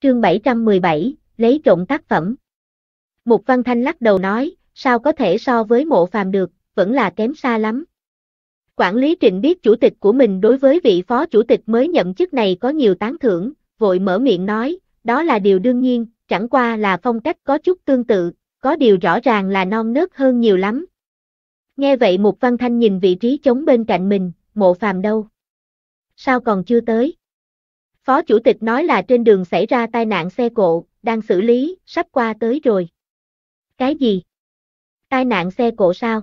Chương 717, lấy trộm tác phẩm. Mục Văn Thanh lắc đầu nói, sao có thể so với mộ phàm được, vẫn là kém xa lắm. Quản lý Trịnh biết chủ tịch của mình đối với vị phó chủ tịch mới nhậm chức này có nhiều tán thưởng, vội mở miệng nói, đó là điều đương nhiên, chẳng qua là phong cách có chút tương tự, có điều rõ ràng là non nớt hơn nhiều lắm. Nghe vậy Mục Văn Thanh nhìn vị trí chống bên cạnh mình, mộ phàm đâu? Sao còn chưa tới? Phó chủ tịch nói là trên đường xảy ra tai nạn xe cộ, đang xử lý, sắp qua tới rồi. Cái gì? Tai nạn xe cộ sao?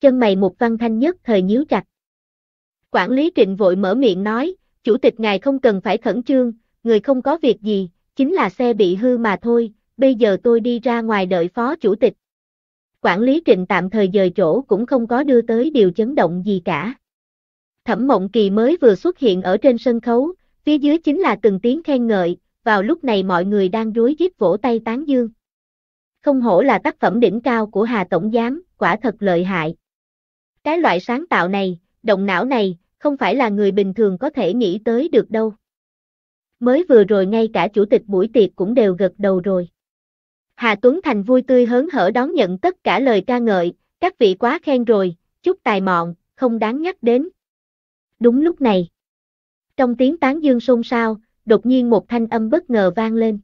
Chân mày một văn thanh nhất thời nhíu chặt. Quản lý trịnh vội mở miệng nói, chủ tịch ngài không cần phải khẩn trương, người không có việc gì, chính là xe bị hư mà thôi, bây giờ tôi đi ra ngoài đợi phó chủ tịch. Quản lý trịnh tạm thời dời chỗ cũng không có đưa tới điều chấn động gì cả. Thẩm Mộng Kỳ mới vừa xuất hiện ở trên sân khấu, Phía dưới chính là từng tiếng khen ngợi, vào lúc này mọi người đang rối rít vỗ tay tán dương. Không hổ là tác phẩm đỉnh cao của Hà Tổng Giám, quả thật lợi hại. Cái loại sáng tạo này, động não này, không phải là người bình thường có thể nghĩ tới được đâu. Mới vừa rồi ngay cả chủ tịch buổi tiệc cũng đều gật đầu rồi. Hà Tuấn Thành vui tươi hớn hở đón nhận tất cả lời ca ngợi, các vị quá khen rồi, chúc tài mọn, không đáng nhắc đến. Đúng lúc này, trong tiếng tán dương xôn xao, đột nhiên một thanh âm bất ngờ vang lên.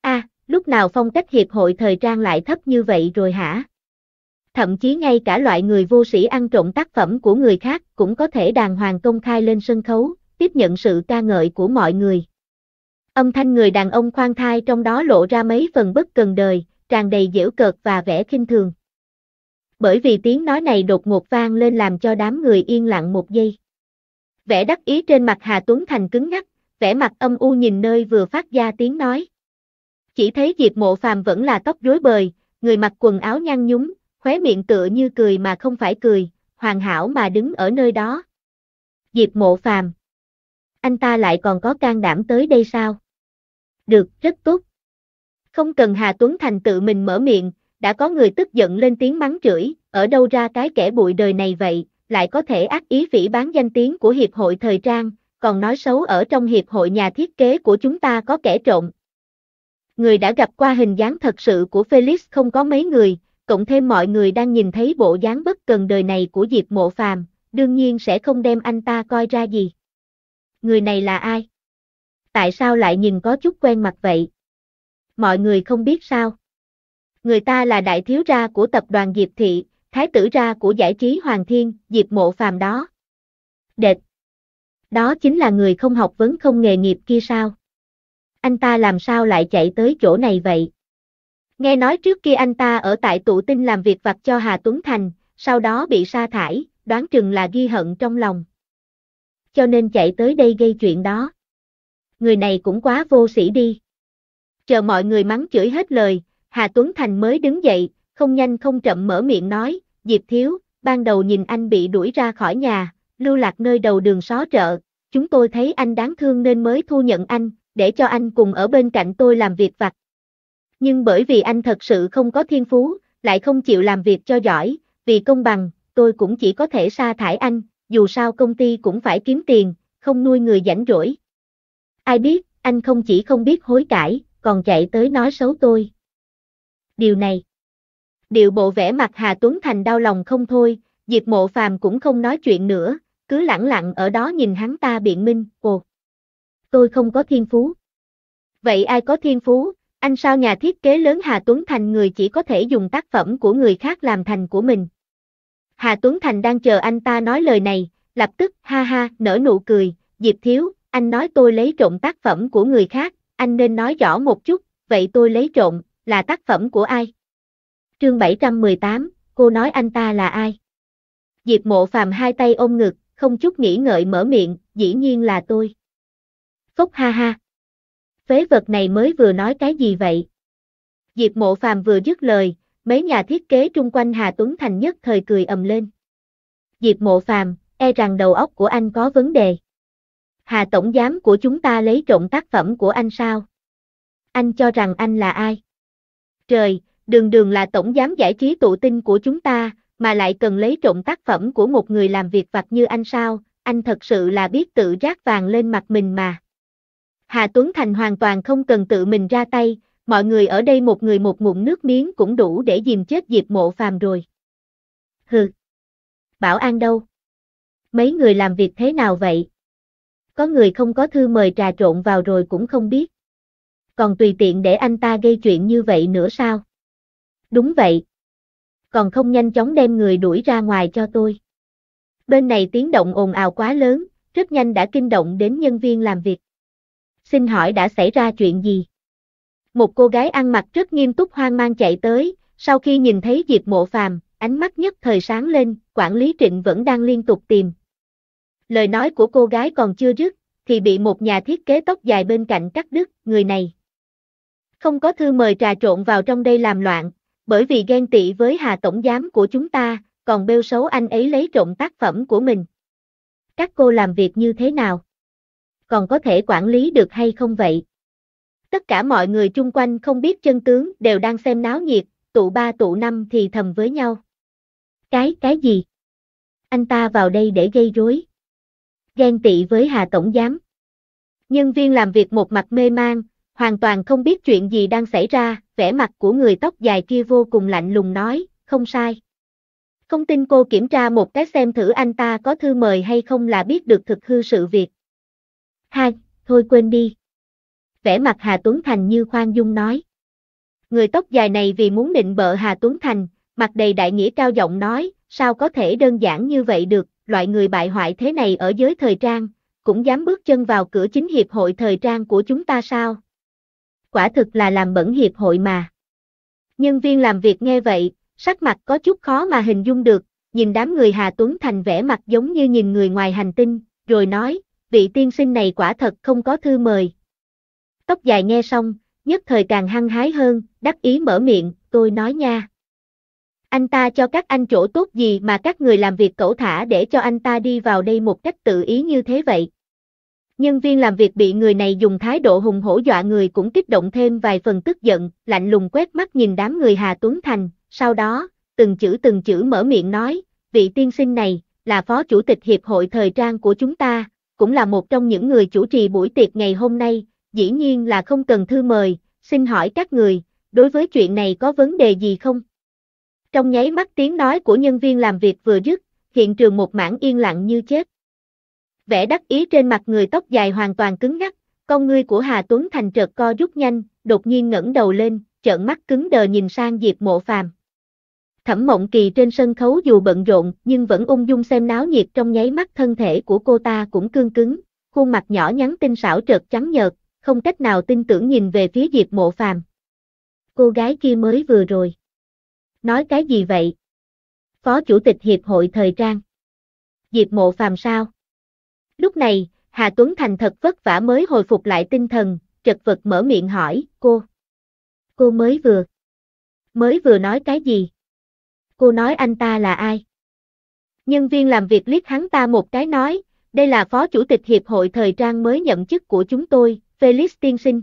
A, à, lúc nào phong cách hiệp hội thời trang lại thấp như vậy rồi hả? Thậm chí ngay cả loại người vô sĩ ăn trộm tác phẩm của người khác cũng có thể đàng hoàng công khai lên sân khấu, tiếp nhận sự ca ngợi của mọi người. Âm thanh người đàn ông khoan thai trong đó lộ ra mấy phần bất cần đời, tràn đầy giễu cợt và vẻ khinh thường. Bởi vì tiếng nói này đột ngột vang lên làm cho đám người yên lặng một giây vẻ đắc ý trên mặt Hà Tuấn Thành cứng ngắc, vẻ mặt âm u nhìn nơi vừa phát ra tiếng nói. Chỉ thấy Diệp Mộ Phàm vẫn là tóc rối bời, người mặc quần áo nhăn nhúm, khóe miệng tựa như cười mà không phải cười, hoàn hảo mà đứng ở nơi đó. Diệp Mộ Phàm. Anh ta lại còn có can đảm tới đây sao? Được, rất tốt. Không cần Hà Tuấn Thành tự mình mở miệng, đã có người tức giận lên tiếng mắng chửi, ở đâu ra cái kẻ bụi đời này vậy, lại có thể ác ý phỉ bán danh tiếng của Hiệp hội Thời trang, còn nói xấu ở trong Hiệp hội nhà thiết kế của chúng ta có kẻ trộm. Người đã gặp qua hình dáng thật sự của Felix không có mấy người, cộng thêm mọi người đang nhìn thấy bộ dáng bất cần đời này của Diệp Mộ Phàm, đương nhiên sẽ không đem anh ta coi ra gì. Người này là ai? Tại sao lại nhìn có chút quen mặt vậy? Mọi người không biết sao. Người ta là đại thiếu gia của tập đoàn Diệp Thị, thái tử ra của giải trí Hoàng Thiên, Diệp Mộ Phàm đó. Đệt! Đó chính là người không học vấn không nghề nghiệp kia sao? Anh ta làm sao lại chạy tới chỗ này vậy? Nghe nói trước kia anh ta ở tại tụ tinh làm việc vặt cho Hà Tuấn Thành, sau đó bị sa thải, đoán chừng là ghi hận trong lòng. Cho nên chạy tới đây gây chuyện đó. Người này cũng quá vô sĩ đi. Chờ mọi người mắng chửi hết lời, Hà Tuấn Thành mới đứng dậy, không nhanh không chậm mở miệng nói, Diệp Thiếu, ban đầu nhìn anh bị đuổi ra khỏi nhà, lưu lạc nơi đầu đường xó chợ, chúng tôi thấy anh đáng thương nên mới thu nhận anh, để cho anh cùng ở bên cạnh tôi làm việc vặt. Nhưng bởi vì anh thật sự không có thiên phú, lại không chịu làm việc cho giỏi, vì công bằng, tôi cũng chỉ có thể sa thải anh, dù sao công ty cũng phải kiếm tiền, không nuôi người rảnh rỗi. Ai biết, anh không chỉ không biết hối cải, còn chạy tới nói xấu tôi. Điều này điệu bộ vẻ mặt Hà Tuấn Thành đau lòng không thôi, Diệp Mộ Phàm cũng không nói chuyện nữa, cứ lặng lặng ở đó nhìn hắn ta biện minh, ồ, tôi không có thiên phú. Vậy ai có thiên phú, anh sao nhà thiết kế lớn Hà Tuấn Thành người chỉ có thể dùng tác phẩm của người khác làm thành của mình. Hà Tuấn Thành đang chờ anh ta nói lời này, lập tức ha ha nở nụ cười, Diệp Thiếu, anh nói tôi lấy trộm tác phẩm của người khác, anh nên nói rõ một chút, vậy tôi lấy trộm, là tác phẩm của ai? Chương 718, cô nói anh ta là ai? Diệp mộ phàm hai tay ôm ngực, không chút nghĩ ngợi mở miệng, dĩ nhiên là tôi. Phốc ha ha. Phế vật này mới vừa nói cái gì vậy? Diệp mộ phàm vừa dứt lời, mấy nhà thiết kế trung quanh Hà Tuấn Thành nhất thời cười ầm lên. Diệp mộ phàm, e rằng đầu óc của anh có vấn đề. Hà Tổng Giám của chúng ta lấy trộm tác phẩm của anh sao? Anh cho rằng anh là ai? Trời, đường đường là tổng giám giải trí tụ tinh của chúng ta, mà lại cần lấy trộm tác phẩm của một người làm việc vặt như anh sao, anh thật sự là biết tự rác vàng lên mặt mình mà. Hà Tuấn Thành hoàn toàn không cần tự mình ra tay, mọi người ở đây một người một ngụm nước miếng cũng đủ để dìm chết Diệp Mộ Phàm rồi. Hừ. Bảo an đâu? Mấy người làm việc thế nào vậy? Có người không có thư mời trà trộn vào rồi cũng không biết. Còn tùy tiện để anh ta gây chuyện như vậy nữa sao? Đúng vậy. Còn không nhanh chóng đem người đuổi ra ngoài cho tôi. Bên này tiếng động ồn ào quá lớn, rất nhanh đã kinh động đến nhân viên làm việc. Xin hỏi đã xảy ra chuyện gì? Một cô gái ăn mặc rất nghiêm túc hoang mang chạy tới, sau khi nhìn thấy Diệp Mộ Phàm, ánh mắt nhất thời sáng lên, quản lý Trịnh vẫn đang liên tục tìm. Lời nói của cô gái còn chưa dứt, thì bị một nhà thiết kế tóc dài bên cạnh cắt đứt, người này. Không có thư mời trà trộn vào trong đây làm loạn, bởi vì ghen tị với Hà Tổng Giám của chúng ta, còn bêu xấu anh ấy lấy trộm tác phẩm của mình. Các cô làm việc như thế nào? Còn có thể quản lý được hay không vậy? Tất cả mọi người chung quanh không biết chân tướng đều đang xem náo nhiệt, tụ ba tụ năm thì thầm với nhau. Cái, cái gì? Anh ta vào đây để gây rối. Ghen tị với Hà Tổng Giám. Nhân viên làm việc một mặt mê mang, hoàn toàn không biết chuyện gì đang xảy ra, vẻ mặt của người tóc dài kia vô cùng lạnh lùng nói, không sai. Không tin cô kiểm tra một cái xem thử anh ta có thư mời hay không là biết được thực hư sự việc. Hai, thôi quên đi. Vẻ mặt Hà Tuấn Thành như khoan dung nói. Người tóc dài này vì muốn định bợ Hà Tuấn Thành, mặt đầy đại nghĩa cao giọng nói, sao có thể đơn giản như vậy được, loại người bại hoại thế này ở giới thời trang, cũng dám bước chân vào cửa chính hiệp hội thời trang của chúng ta sao, quả thực là làm bẩn hiệp hội mà. Nhân viên làm việc nghe vậy, sắc mặt có chút khó mà hình dung được, nhìn đám người Hà Tuấn Thành vẻ mặt giống như nhìn người ngoài hành tinh, rồi nói, vị tiên sinh này quả thật không có thư mời. Tóc dài nghe xong, nhất thời càng hăng hái hơn, đắc ý mở miệng, tôi nói nha. Anh ta cho các anh chỗ tốt gì mà các người làm việc cẩu thả để cho anh ta đi vào đây một cách tự ý như thế vậy. Nhân viên làm việc bị người này dùng thái độ hùng hổ dọa người cũng kích động thêm vài phần tức giận, lạnh lùng quét mắt nhìn đám người Hà Tuấn Thành, sau đó, từng chữ từng chữ mở miệng nói, vị tiên sinh này, là phó chủ tịch hiệp hội thời trang của chúng ta, cũng là một trong những người chủ trì buổi tiệc ngày hôm nay, dĩ nhiên là không cần thư mời, xin hỏi các người, đối với chuyện này có vấn đề gì không? Trong nháy mắt tiếng nói của nhân viên làm việc vừa dứt, hiện trường một mảng yên lặng như chết vẻ đắc ý trên mặt người tóc dài hoàn toàn cứng ngắc, con ngươi của Hà Tuấn Thành trợt co rút nhanh, đột nhiên ngẩng đầu lên, trợn mắt cứng đờ nhìn sang Diệp Mộ Phàm. Thẩm Mộng Kỳ trên sân khấu dù bận rộn nhưng vẫn ung dung xem náo nhiệt trong nháy mắt thân thể của cô ta cũng cương cứng, khuôn mặt nhỏ nhắn tinh xảo trợt trắng nhợt, không cách nào tin tưởng nhìn về phía Diệp Mộ Phàm. Cô gái kia mới vừa rồi. Nói cái gì vậy? Phó Chủ tịch Hiệp hội Thời trang. Diệp Mộ Phàm sao? Lúc này, Hà Tuấn Thành thật vất vả mới hồi phục lại tinh thần, trật vật mở miệng hỏi, cô. Cô mới vừa. Mới vừa nói cái gì? Cô nói anh ta là ai? Nhân viên làm việc liếc hắn ta một cái nói, đây là phó chủ tịch hiệp hội thời trang mới nhậm chức của chúng tôi, Felix Tiên Sinh.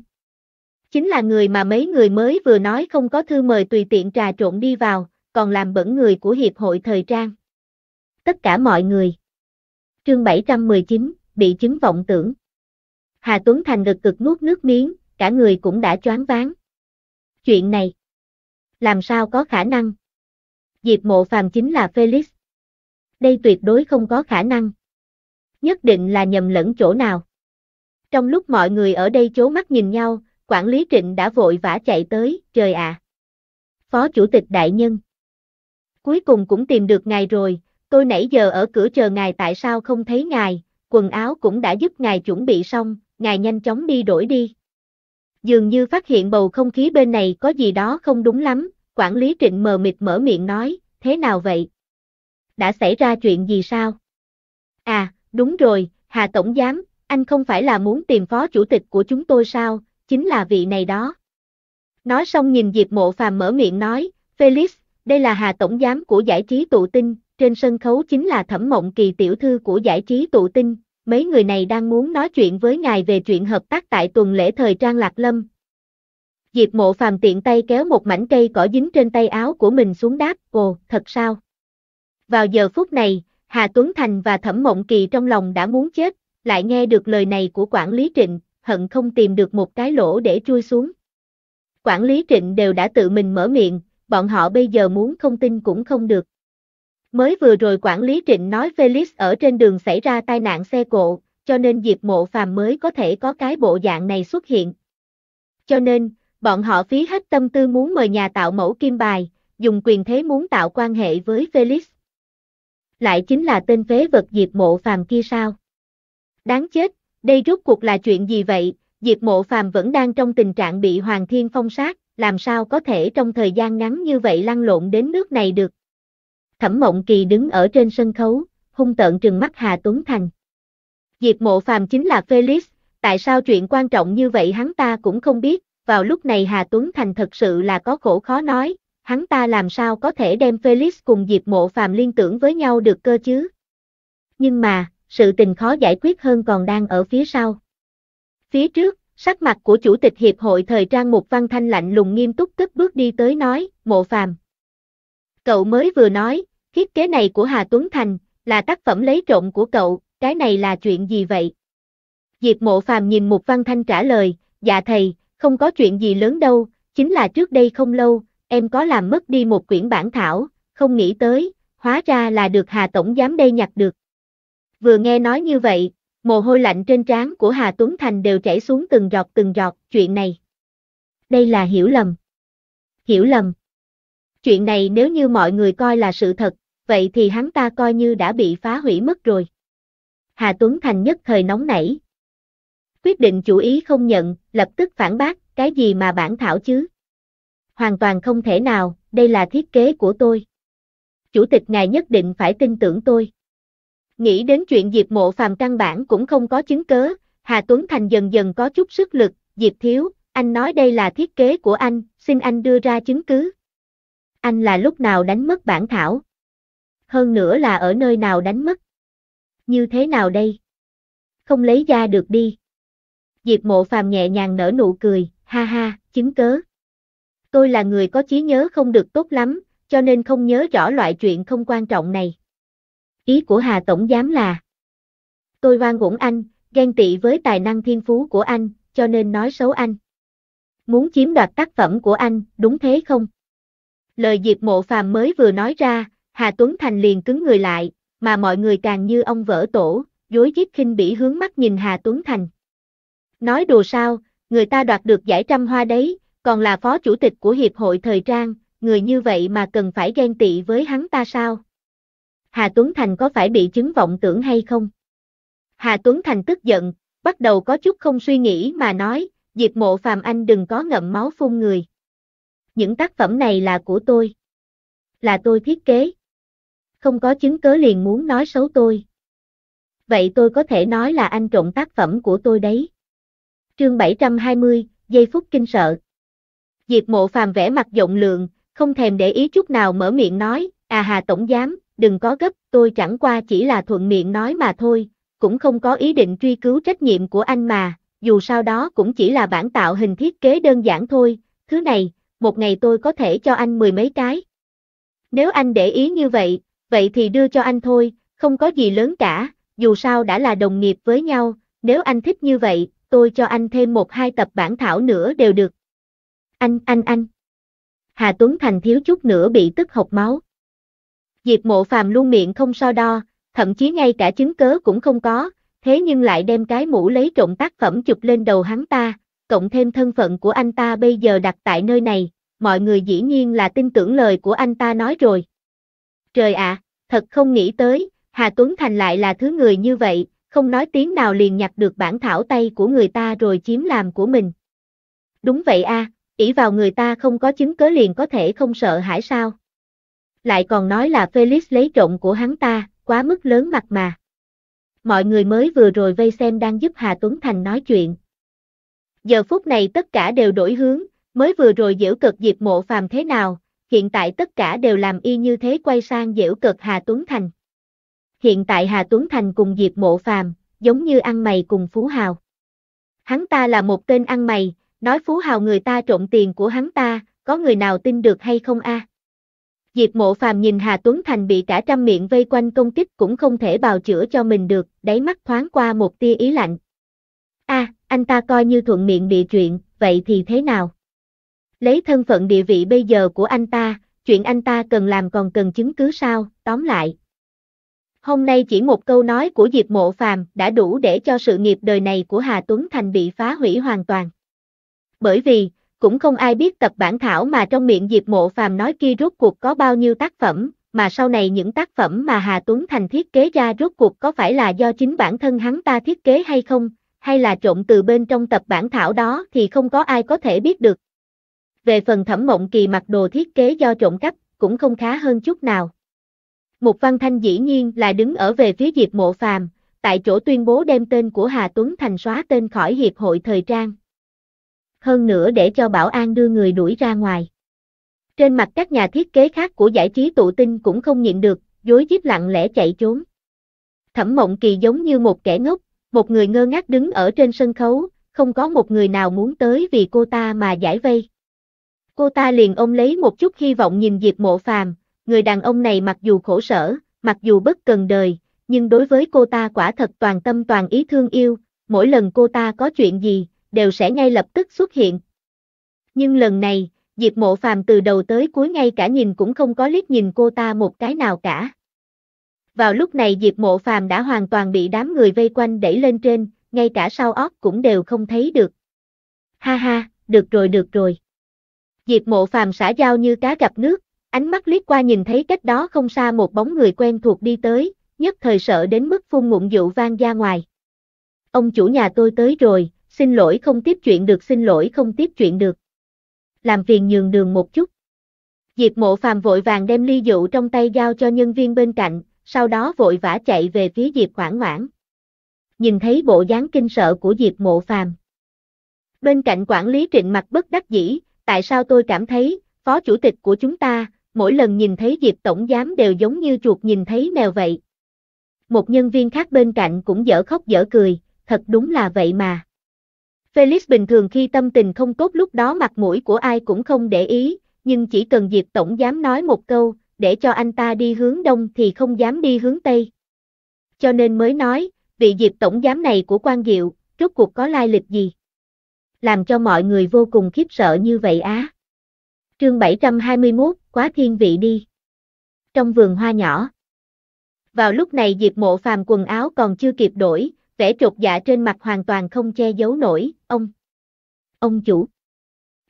Chính là người mà mấy người mới vừa nói không có thư mời tùy tiện trà trộn đi vào, còn làm bẩn người của hiệp hội thời trang. Tất cả mọi người. Chương 719, bị chứng vọng tưởng. Hà Tuấn Thành ngực cực nuốt nước miếng, cả người cũng đã choáng váng. Chuyện này, làm sao có khả năng? Diệp mộ phàm chính là Felix. Đây tuyệt đối không có khả năng. Nhất định là nhầm lẫn chỗ nào. Trong lúc mọi người ở đây chố mắt nhìn nhau, quản lý trịnh đã vội vã chạy tới, trời ạ. À. Phó chủ tịch đại nhân. Cuối cùng cũng tìm được ngài rồi, Tôi nãy giờ ở cửa chờ ngài tại sao không thấy ngài, quần áo cũng đã giúp ngài chuẩn bị xong, ngài nhanh chóng đi đổi đi. Dường như phát hiện bầu không khí bên này có gì đó không đúng lắm, quản lý trịnh mờ mịt mở miệng nói, thế nào vậy? Đã xảy ra chuyện gì sao? À, đúng rồi, Hà Tổng Giám, anh không phải là muốn tìm phó chủ tịch của chúng tôi sao, chính là vị này đó. Nói xong nhìn Diệp Mộ Phàm mở miệng nói, Felix, đây là Hà Tổng Giám của giải trí tụ tinh, trên sân khấu chính là Thẩm Mộng Kỳ tiểu thư của giải trí tụ tinh, mấy người này đang muốn nói chuyện với ngài về chuyện hợp tác tại tuần lễ thời trang Lạc Lâm. Diệp mộ phàm tiện tay kéo một mảnh cây cỏ dính trên tay áo của mình xuống đáp, ồ, thật sao? Vào giờ phút này, Hà Tuấn Thành và Thẩm Mộng Kỳ trong lòng đã muốn chết, lại nghe được lời này của quản lý trịnh, hận không tìm được một cái lỗ để chui xuống. Quản lý trịnh đều đã tự mình mở miệng, bọn họ bây giờ muốn không tin cũng không được. Mới vừa rồi quản lý trịnh nói Felix ở trên đường xảy ra tai nạn xe cộ, cho nên Diệp Mộ Phàm mới có thể có cái bộ dạng này xuất hiện. Cho nên, bọn họ phí hết tâm tư muốn mời nhà tạo mẫu kim bài, dùng quyền thế muốn tạo quan hệ với Felix. Lại chính là tên phế vật Diệp Mộ Phàm kia sao? Đáng chết, đây rốt cuộc là chuyện gì vậy? Diệp Mộ Phàm vẫn đang trong tình trạng bị Hoàng Thiên phong sát, làm sao có thể trong thời gian ngắn như vậy lăn lộn đến nước này được? Thẩm Mộng Kỳ đứng ở trên sân khấu, hung tợn trừng mắt Hà Tuấn Thành. Diệp Mộ Phàm chính là Felix, tại sao chuyện quan trọng như vậy hắn ta cũng không biết, vào lúc này Hà Tuấn Thành thật sự là có khổ khó nói, hắn ta làm sao có thể đem Felix cùng Diệp Mộ Phàm liên tưởng với nhau được cơ chứ. Nhưng mà, sự tình khó giải quyết hơn còn đang ở phía sau. Phía trước, sắc mặt của Chủ tịch Hiệp hội Thời trang Mục Văn Thanh lạnh lùng nghiêm túc tức bước đi tới nói, Mộ Phàm, Cậu mới vừa nói, thiết kế này của Hà Tuấn Thành, là tác phẩm lấy trộm của cậu, cái này là chuyện gì vậy? Diệp Mộ Phàm nhìn Mục Văn Thanh trả lời, dạ thầy, không có chuyện gì lớn đâu, chính là trước đây không lâu, em có làm mất đi một quyển bản thảo, không nghĩ tới, hóa ra là được Hà Tổng Giám đây nhặt được. Vừa nghe nói như vậy, mồ hôi lạnh trên trán của Hà Tuấn Thành đều chảy xuống từng giọt từng giọt, chuyện này. Đây là hiểu lầm. Hiểu lầm. Chuyện này nếu như mọi người coi là sự thật, vậy thì hắn ta coi như đã bị phá hủy mất rồi. Hà Tuấn Thành nhất thời nóng nảy. Quyết định chủ ý không nhận, lập tức phản bác, cái gì mà bản thảo chứ? Hoàn toàn không thể nào, đây là thiết kế của tôi. Chủ tịch ngài nhất định phải tin tưởng tôi. Nghĩ đến chuyện Diệp Mộ Phàm căn bản cũng không có chứng cớ, Hà Tuấn Thành dần dần có chút sức lực, Diệp Thiếu, anh nói đây là thiết kế của anh, xin anh đưa ra chứng cứ anh là lúc nào đánh mất bản thảo. Hơn nữa là ở nơi nào đánh mất. Như thế nào đây? Không lấy ra được đi. Diệp mộ phàm nhẹ nhàng nở nụ cười, ha ha, chứng cớ. Tôi là người có trí nhớ không được tốt lắm, cho nên không nhớ rõ loại chuyện không quan trọng này. Ý của Hà Tổng Giám là Tôi oan uổng anh, ghen tị với tài năng thiên phú của anh, cho nên nói xấu anh. Muốn chiếm đoạt tác phẩm của anh, đúng thế không? Lời Diệp Mộ Phàm mới vừa nói ra, Hà Tuấn Thành liền cứng người lại, mà mọi người càng như ông vỡ tổ, dối giết khinh bỉ hướng mắt nhìn Hà Tuấn Thành. Nói đùa sao, người ta đoạt được giải trăm hoa đấy, còn là phó chủ tịch của Hiệp hội Thời trang, người như vậy mà cần phải ghen tị với hắn ta sao? Hà Tuấn Thành có phải bị chứng vọng tưởng hay không? Hà Tuấn Thành tức giận, bắt đầu có chút không suy nghĩ mà nói, Diệp Mộ Phàm Anh đừng có ngậm máu phun người. Những tác phẩm này là của tôi. Là tôi thiết kế. Không có chứng cớ liền muốn nói xấu tôi. Vậy tôi có thể nói là anh trộm tác phẩm của tôi đấy. Chương 720, giây phút kinh sợ. Diệp mộ phàm vẽ mặt rộng lượng, không thèm để ý chút nào mở miệng nói, à hà tổng giám, đừng có gấp, tôi chẳng qua chỉ là thuận miệng nói mà thôi, cũng không có ý định truy cứu trách nhiệm của anh mà, dù sao đó cũng chỉ là bản tạo hình thiết kế đơn giản thôi, thứ này, một ngày tôi có thể cho anh mười mấy cái. Nếu anh để ý như vậy, vậy thì đưa cho anh thôi, không có gì lớn cả, dù sao đã là đồng nghiệp với nhau, nếu anh thích như vậy, tôi cho anh thêm một hai tập bản thảo nữa đều được. Anh, anh, anh. Hà Tuấn Thành thiếu chút nữa bị tức hộc máu. Diệp mộ phàm luôn miệng không so đo, thậm chí ngay cả chứng cớ cũng không có, thế nhưng lại đem cái mũ lấy trộm tác phẩm chụp lên đầu hắn ta, cộng thêm thân phận của anh ta bây giờ đặt tại nơi này, mọi người dĩ nhiên là tin tưởng lời của anh ta nói rồi. Trời ạ, thật không nghĩ tới, Hà Tuấn Thành lại là thứ người như vậy, không nói tiếng nào liền nhặt được bản thảo tay của người ta rồi chiếm làm của mình. Đúng vậy a, à, ỷ vào người ta không có chứng cớ liền có thể không sợ hãi sao. Lại còn nói là Felix lấy trộm của hắn ta, quá mức lớn mặt mà. Mọi người mới vừa rồi vây xem đang giúp Hà Tuấn Thành nói chuyện. Giờ phút này tất cả đều đổi hướng, Mới vừa rồi giễu cực Diệp Mộ Phàm thế nào, hiện tại tất cả đều làm y như thế quay sang giễu cực Hà Tuấn Thành. Hiện tại Hà Tuấn Thành cùng Diệp Mộ Phàm, giống như ăn mày cùng Phú Hào. Hắn ta là một tên ăn mày, nói Phú Hào người ta trộm tiền của hắn ta, có người nào tin được hay không a? Diệp Mộ Phàm nhìn Hà Tuấn Thành bị cả trăm miệng vây quanh công kích cũng không thể bào chữa cho mình được, đáy mắt thoáng qua một tia ý lạnh. A, anh ta coi như thuận miệng bị chuyện, vậy thì thế nào? Lấy thân phận địa vị bây giờ của anh ta, chuyện anh ta cần làm còn cần chứng cứ sao, tóm lại. Hôm nay chỉ một câu nói của Diệp Mộ Phàm đã đủ để cho sự nghiệp đời này của Hà Tuấn Thành bị phá hủy hoàn toàn. Bởi vì, cũng không ai biết tập bản thảo mà trong miệng Diệp Mộ Phàm nói kia rốt cuộc có bao nhiêu tác phẩm, mà sau này những tác phẩm mà Hà Tuấn Thành thiết kế ra rốt cuộc có phải là do chính bản thân hắn ta thiết kế hay không, hay là trộn từ bên trong tập bản thảo đó thì không có ai có thể biết được. Về phần thẩm mộng kỳ mặc đồ thiết kế do trộm cắp, cũng không khá hơn chút nào. Mục Văn Thanh dĩ nhiên là đứng ở về phía Diệp Mộ Phàm, tại chỗ tuyên bố đem tên của Hà Tuấn Thành xóa tên khỏi Hiệp hội Thời trang. Hơn nữa để cho bảo an đưa người đuổi ra ngoài. Trên mặt các nhà thiết kế khác của giải trí tụ tinh cũng không nhịn được, dối díp lặng lẽ chạy trốn. Thẩm Mộng Kỳ giống như một kẻ ngốc, một người ngơ ngác đứng ở trên sân khấu, không có một người nào muốn tới vì cô ta mà giải vây. Cô ta liền ôm lấy một chút hy vọng nhìn Diệp Mộ Phàm, người đàn ông này mặc dù khổ sở, mặc dù bất cần đời, nhưng đối với cô ta quả thật toàn tâm toàn ý thương yêu, mỗi lần cô ta có chuyện gì, đều sẽ ngay lập tức xuất hiện. Nhưng lần này, Diệp Mộ Phàm từ đầu tới cuối ngay cả nhìn cũng không có liếc nhìn cô ta một cái nào cả. Vào lúc này Diệp Mộ Phàm đã hoàn toàn bị đám người vây quanh đẩy lên trên, ngay cả sau óc cũng đều không thấy được. Ha ha, được rồi được rồi. Diệp mộ phàm xả dao như cá gặp nước, ánh mắt liếc qua nhìn thấy cách đó không xa một bóng người quen thuộc đi tới, nhất thời sợ đến mức phun ngụm rượu vang ra ngoài. Ông chủ nhà tôi tới rồi, xin lỗi không tiếp chuyện được xin lỗi không tiếp chuyện được. Làm phiền nhường đường một chút. Diệp mộ phàm vội vàng đem ly rượu trong tay giao cho nhân viên bên cạnh, sau đó vội vã chạy về phía Diệp Hoảng Hoảng. Nhìn thấy bộ dáng kinh sợ của Diệp mộ phàm. Bên cạnh quản lý trịnh mặt bất đắc dĩ, tại sao tôi cảm thấy, phó chủ tịch của chúng ta, mỗi lần nhìn thấy Diệp Tổng Giám đều giống như chuột nhìn thấy mèo vậy. Một nhân viên khác bên cạnh cũng dở khóc dở cười, thật đúng là vậy mà. Felix bình thường khi tâm tình không tốt lúc đó mặt mũi của ai cũng không để ý, nhưng chỉ cần Diệp Tổng Giám nói một câu, để cho anh ta đi hướng đông thì không dám đi hướng tây. Cho nên mới nói, vị Diệp Tổng Giám này của quan Diệu, rốt cuộc có lai lịch gì? làm cho mọi người vô cùng khiếp sợ như vậy á. Chương 721, quá thiên vị đi. Trong vườn hoa nhỏ. Vào lúc này Diệp Mộ Phàm quần áo còn chưa kịp đổi, vẻ trột dạ trên mặt hoàn toàn không che giấu nổi, ông. Ông chủ.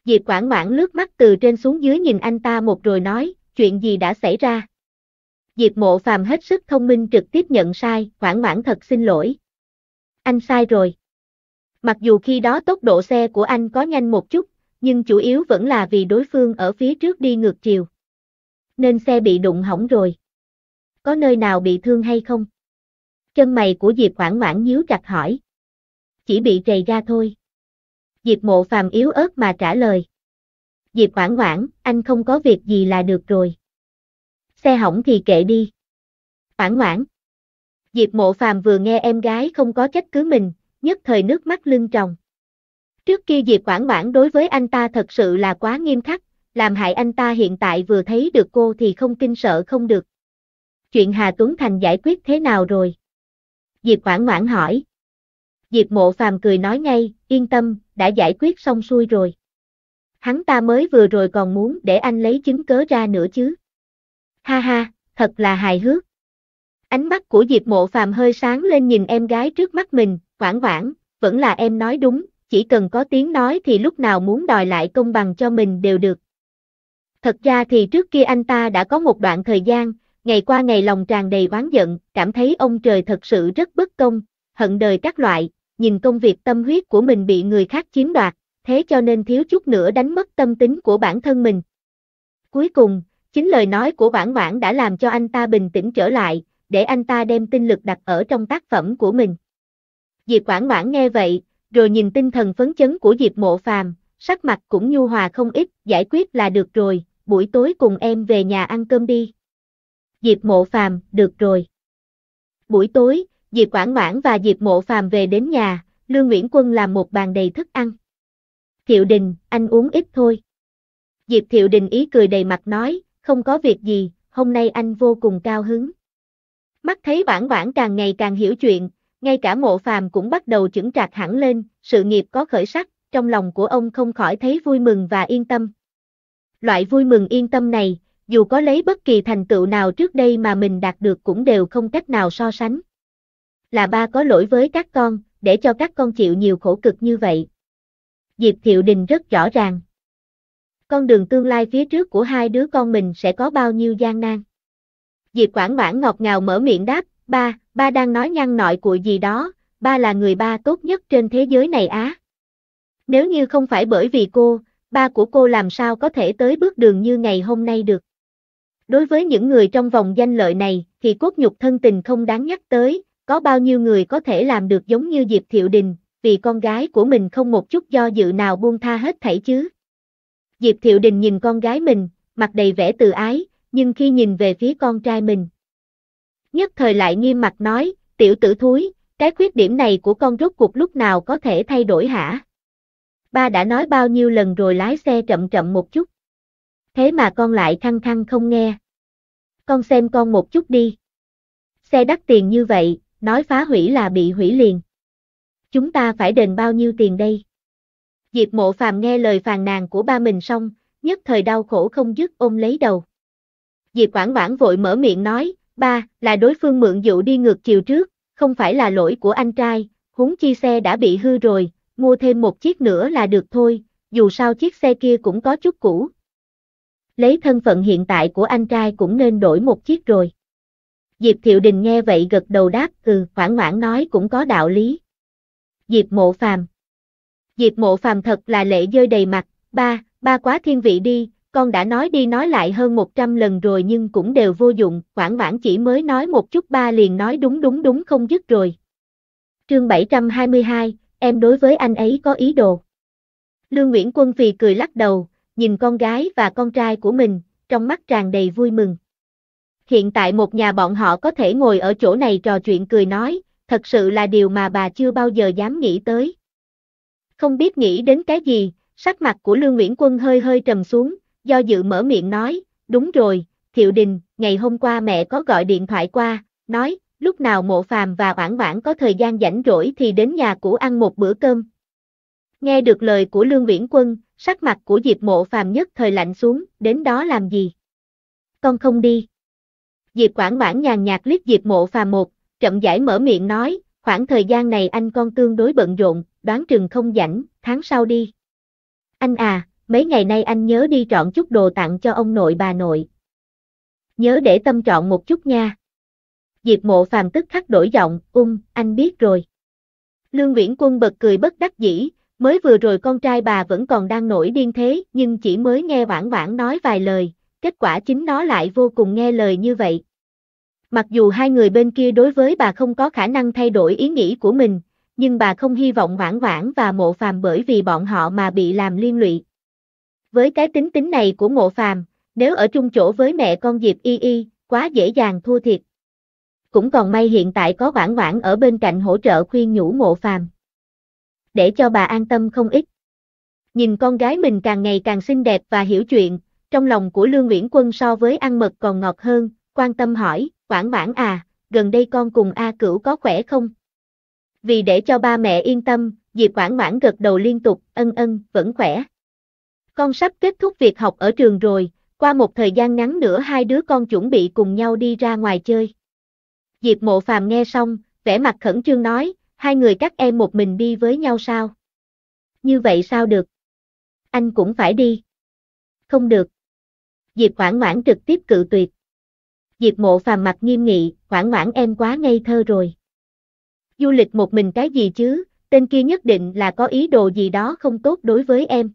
Diệp Quảng Ngoãn lướt mắt từ trên xuống dưới nhìn anh ta một rồi nói, chuyện gì đã xảy ra. Diệp Mộ Phàm hết sức thông minh trực tiếp nhận sai, Quảng Ngoãn thật xin lỗi. Anh sai rồi. Mặc dù khi đó tốc độ xe của anh có nhanh một chút, nhưng chủ yếu vẫn là vì đối phương ở phía trước đi ngược chiều. Nên xe bị đụng hỏng rồi. Có nơi nào bị thương hay không? Chân mày của Diệp Hoảng Hoảng nhíu chặt hỏi. Chỉ bị trầy ra thôi. Diệp Mộ Phàm yếu ớt mà trả lời. Diệp Hoảng Hoảng, anh không có việc gì là được rồi. Xe hỏng thì kệ đi. Hoảng Hoảng. Diệp Mộ Phàm vừa nghe em gái không có trách cứ mình, nhất thời nước mắt lưng tròng. Trước kia Diệp Quảng Mãn đối với anh ta thật sự là quá nghiêm khắc, làm hại anh ta hiện tại vừa thấy được cô thì không kinh sợ không được. Chuyện Hà Tuấn Thành giải quyết thế nào rồi? Diệp Quảng Mãn hỏi. Diệp Mộ Phàm cười nói ngay, yên tâm, đã giải quyết xong xuôi rồi. Hắn ta mới vừa rồi còn muốn để anh lấy chứng cớ ra nữa chứ. Ha ha, thật là hài hước. Ánh mắt của Diệp Mộ Phàm hơi sáng lên nhìn em gái trước mắt mình, Vãn vãn, vẫn là em nói đúng, chỉ cần có tiếng nói thì lúc nào muốn đòi lại công bằng cho mình đều được. Thật ra thì trước kia anh ta đã có một đoạn thời gian, ngày qua ngày lòng tràn đầy oán giận, cảm thấy ông trời thật sự rất bất công, hận đời các loại, nhìn công việc tâm huyết của mình bị người khác chiếm đoạt, thế cho nên thiếu chút nữa đánh mất tâm tính của bản thân mình. Cuối cùng, chính lời nói của Vãn Vãn đã làm cho anh ta bình tĩnh trở lại, để anh ta đem tinh lực đặt ở trong tác phẩm của mình. Diệp Quảng Ngoãn nghe vậy, rồi nhìn tinh thần phấn chấn của Diệp Mộ Phàm, sắc mặt cũng nhu hòa không ít, giải quyết là được rồi, buổi tối cùng em về nhà ăn cơm đi. Diệp Mộ Phàm, được rồi. Buổi tối, Diệp Quảng Ngoãn và Diệp Mộ Phàm về đến nhà, Lương Nguyễn Quân làm một bàn đầy thức ăn. Thiệu Đình, anh uống ít thôi. Diệp Thiệu Đình ý cười đầy mặt nói, không có việc gì, hôm nay anh vô cùng cao hứng. Mắt thấy Quảng Quảng càng ngày càng hiểu chuyện, ngay cả mộ phàm cũng bắt đầu chững trạc hẳn lên, sự nghiệp có khởi sắc, trong lòng của ông không khỏi thấy vui mừng và yên tâm. Loại vui mừng yên tâm này, dù có lấy bất kỳ thành tựu nào trước đây mà mình đạt được cũng đều không cách nào so sánh. Là ba có lỗi với các con, để cho các con chịu nhiều khổ cực như vậy. Diệp Thiệu Đình rất rõ ràng. Con đường tương lai phía trước của hai đứa con mình sẽ có bao nhiêu gian nan. Diệp Quảng Mãn ngọt ngào mở miệng đáp, ba, ba đang nói nhăn nội của gì đó, ba là người ba tốt nhất trên thế giới này á. Nếu như không phải bởi vì cô, ba của cô làm sao có thể tới bước đường như ngày hôm nay được. Đối với những người trong vòng danh lợi này, thì cốt nhục thân tình không đáng nhắc tới, có bao nhiêu người có thể làm được giống như Diệp Thiệu Đình, vì con gái của mình không một chút do dự nào buông tha hết thảy chứ. Diệp Thiệu Đình nhìn con gái mình, mặt đầy vẻ từ ái, nhưng khi nhìn về phía con trai mình, nhất thời lại nghiêm mặt nói, tiểu tử thúi, cái khuyết điểm này của con rốt cuộc lúc nào có thể thay đổi hả? Ba đã nói bao nhiêu lần rồi lái xe chậm chậm một chút. Thế mà con lại khăng khăng không nghe. Con xem con một chút đi. Xe đắt tiền như vậy, nói phá hủy là bị hủy liền. Chúng ta phải đền bao nhiêu tiền đây? Diệp mộ phàm nghe lời phàn nàn của ba mình xong, nhất thời đau khổ không dứt ôm lấy đầu. Diệp Quảng Quảng vội mở miệng nói, Ba, là đối phương mượn dụ đi ngược chiều trước, không phải là lỗi của anh trai, huống chi xe đã bị hư rồi, mua thêm một chiếc nữa là được thôi, dù sao chiếc xe kia cũng có chút cũ. Lấy thân phận hiện tại của anh trai cũng nên đổi một chiếc rồi. Diệp Thiệu Đình nghe vậy gật đầu đáp, ừ, khoảng ngoãn nói cũng có đạo lý. Diệp Mộ Phàm Diệp Mộ Phàm thật là lệ rơi đầy mặt, ba, ba quá thiên vị đi, con đã nói đi nói lại hơn 100 lần rồi nhưng cũng đều vô dụng, Quảng Vãn chỉ mới nói một chút ba liền nói đúng đúng đúng không dứt rồi. Chương 722, em đối với anh ấy có ý đồ. Lương Nguyễn Quân Phì cười lắc đầu, nhìn con gái và con trai của mình, trong mắt tràn đầy vui mừng. Hiện tại một nhà bọn họ có thể ngồi ở chỗ này trò chuyện cười nói, thật sự là điều mà bà chưa bao giờ dám nghĩ tới. Không biết nghĩ đến cái gì, sắc mặt của Lương Nguyễn Quân hơi hơi trầm xuống, do dự mở miệng nói, đúng rồi, Thiệu Đình, ngày hôm qua mẹ có gọi điện thoại qua, nói, lúc nào mộ phàm và oản oản có thời gian rảnh rỗi thì đến nhà cũ ăn một bữa cơm. Nghe được lời của Lương Viễn Quân, sắc mặt của Diệp mộ phàm nhất thời lạnh xuống, đến đó làm gì? Con không đi. Diệp Quảng Mãn nhàn nhạt liếc Diệp Mộ Phàm một, chậm rãi mở miệng nói, khoảng thời gian này anh con tương đối bận rộn, đoán chừng không rảnh, tháng sau đi. Anh à, mấy ngày nay anh nhớ đi trọn chút đồ tặng cho ông nội bà nội. Nhớ để tâm trọn một chút nha. Diệp mộ phàm tức khắc đổi giọng, ung, anh biết rồi. Lương Viễn Quân bật cười bất đắc dĩ, mới vừa rồi con trai bà vẫn còn đang nổi điên thế, nhưng chỉ mới nghe vãn vãn nói vài lời, kết quả chính nó lại vô cùng nghe lời như vậy. Mặc dù hai người bên kia đối với bà không có khả năng thay đổi ý nghĩ của mình, nhưng bà không hy vọng vãn vãn và mộ phàm bởi vì bọn họ mà bị làm liên lụy. Với cái tính tính này của Ngộ Phàm, nếu ở chung chỗ với mẹ con Diệp Y Y, quá dễ dàng thua thiệt. Cũng còn may hiện tại có quản quản ở bên cạnh hỗ trợ khuyên nhủ Ngộ Phàm. Để cho bà an tâm không ít. Nhìn con gái mình càng ngày càng xinh đẹp và hiểu chuyện, trong lòng của Lương Nguyễn Quân so với ăn mật còn ngọt hơn, quan tâm hỏi, quản quản à, gần đây con cùng A Cửu có khỏe không? Vì để cho ba mẹ yên tâm, Diệp quản quản gật đầu liên tục, ân ân, vẫn khỏe. Con sắp kết thúc việc học ở trường rồi, qua một thời gian ngắn nữa hai đứa con chuẩn bị cùng nhau đi ra ngoài chơi. Diệp mộ phàm nghe xong, vẻ mặt khẩn trương nói, hai người các em một mình đi với nhau sao? Như vậy sao được? Anh cũng phải đi. Không được. Diệp Hoảng Hoảng trực tiếp cự tuyệt. Diệp mộ phàm mặt nghiêm nghị, Hoảng Hoảng em quá ngây thơ rồi. Du lịch một mình cái gì chứ, tên kia nhất định là có ý đồ gì đó không tốt đối với em.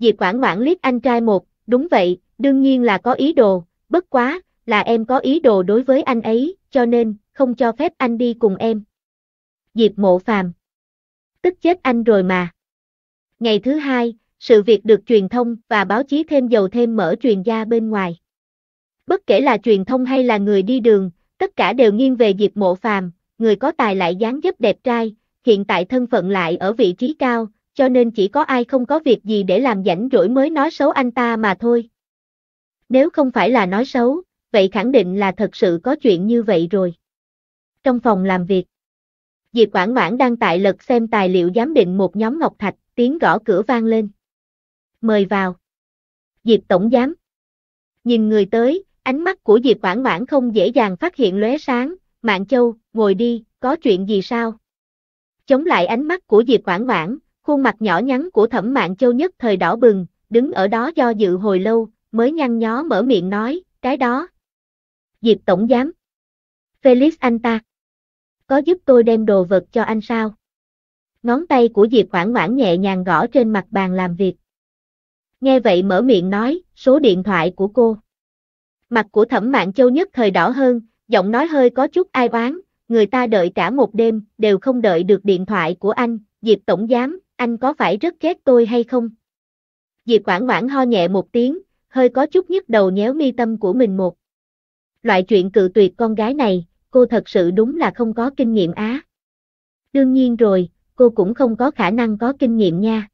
Diệp Quảng Ngoãn liếc anh trai một, đúng vậy, đương nhiên là có ý đồ, bất quá, là em có ý đồ đối với anh ấy, cho nên, không cho phép anh đi cùng em. Diệp mộ phàm. Tức chết anh rồi mà. Ngày thứ hai, sự việc được truyền thông và báo chí thêm dầu thêm mở truyền ra bên ngoài. Bất kể là truyền thông hay là người đi đường, tất cả đều nghiêng về Diệp mộ phàm, người có tài lại dáng dấp đẹp trai, hiện tại thân phận lại ở vị trí cao, cho nên chỉ có ai không có việc gì để làm rảnh rỗi mới nói xấu anh ta mà thôi. Nếu không phải là nói xấu, vậy khẳng định là thật sự có chuyện như vậy rồi. Trong phòng làm việc, Diệp Quảng Mãn đang tại lật xem tài liệu giám định một nhóm ngọc thạch, tiếng gõ cửa vang lên. Mời vào. Diệp Tổng Giám. Nhìn người tới, ánh mắt của Diệp Quảng Mãn không dễ dàng phát hiện lóe sáng, Mạng Châu, ngồi đi, có chuyện gì sao? Chống lại ánh mắt của Diệp Quảng Mãn, Khuôn mặt nhỏ nhắn của thẩm mạng châu nhất thời đỏ bừng, đứng ở đó do dự hồi lâu, mới nhăn nhó mở miệng nói, cái đó. Diệp Tổng Giám. Felix anh ta. Có giúp tôi đem đồ vật cho anh sao? Ngón tay của Diệp Quảng Quảng nhẹ nhàng gõ trên mặt bàn làm việc. Nghe vậy mở miệng nói, số điện thoại của cô. Mặt của thẩm mạng châu nhất thời đỏ hơn, giọng nói hơi có chút ai oán, người ta đợi cả một đêm, đều không đợi được điện thoại của anh, Diệp Tổng Giám, anh có phải rất ghét tôi hay không? Diệp Quảng Quảng ho nhẹ một tiếng, hơi có chút nhức đầu nhéo mi tâm của mình một. Loại chuyện cự tuyệt con gái này, cô thật sự đúng là không có kinh nghiệm á. Đương nhiên rồi, cô cũng không có khả năng có kinh nghiệm nha.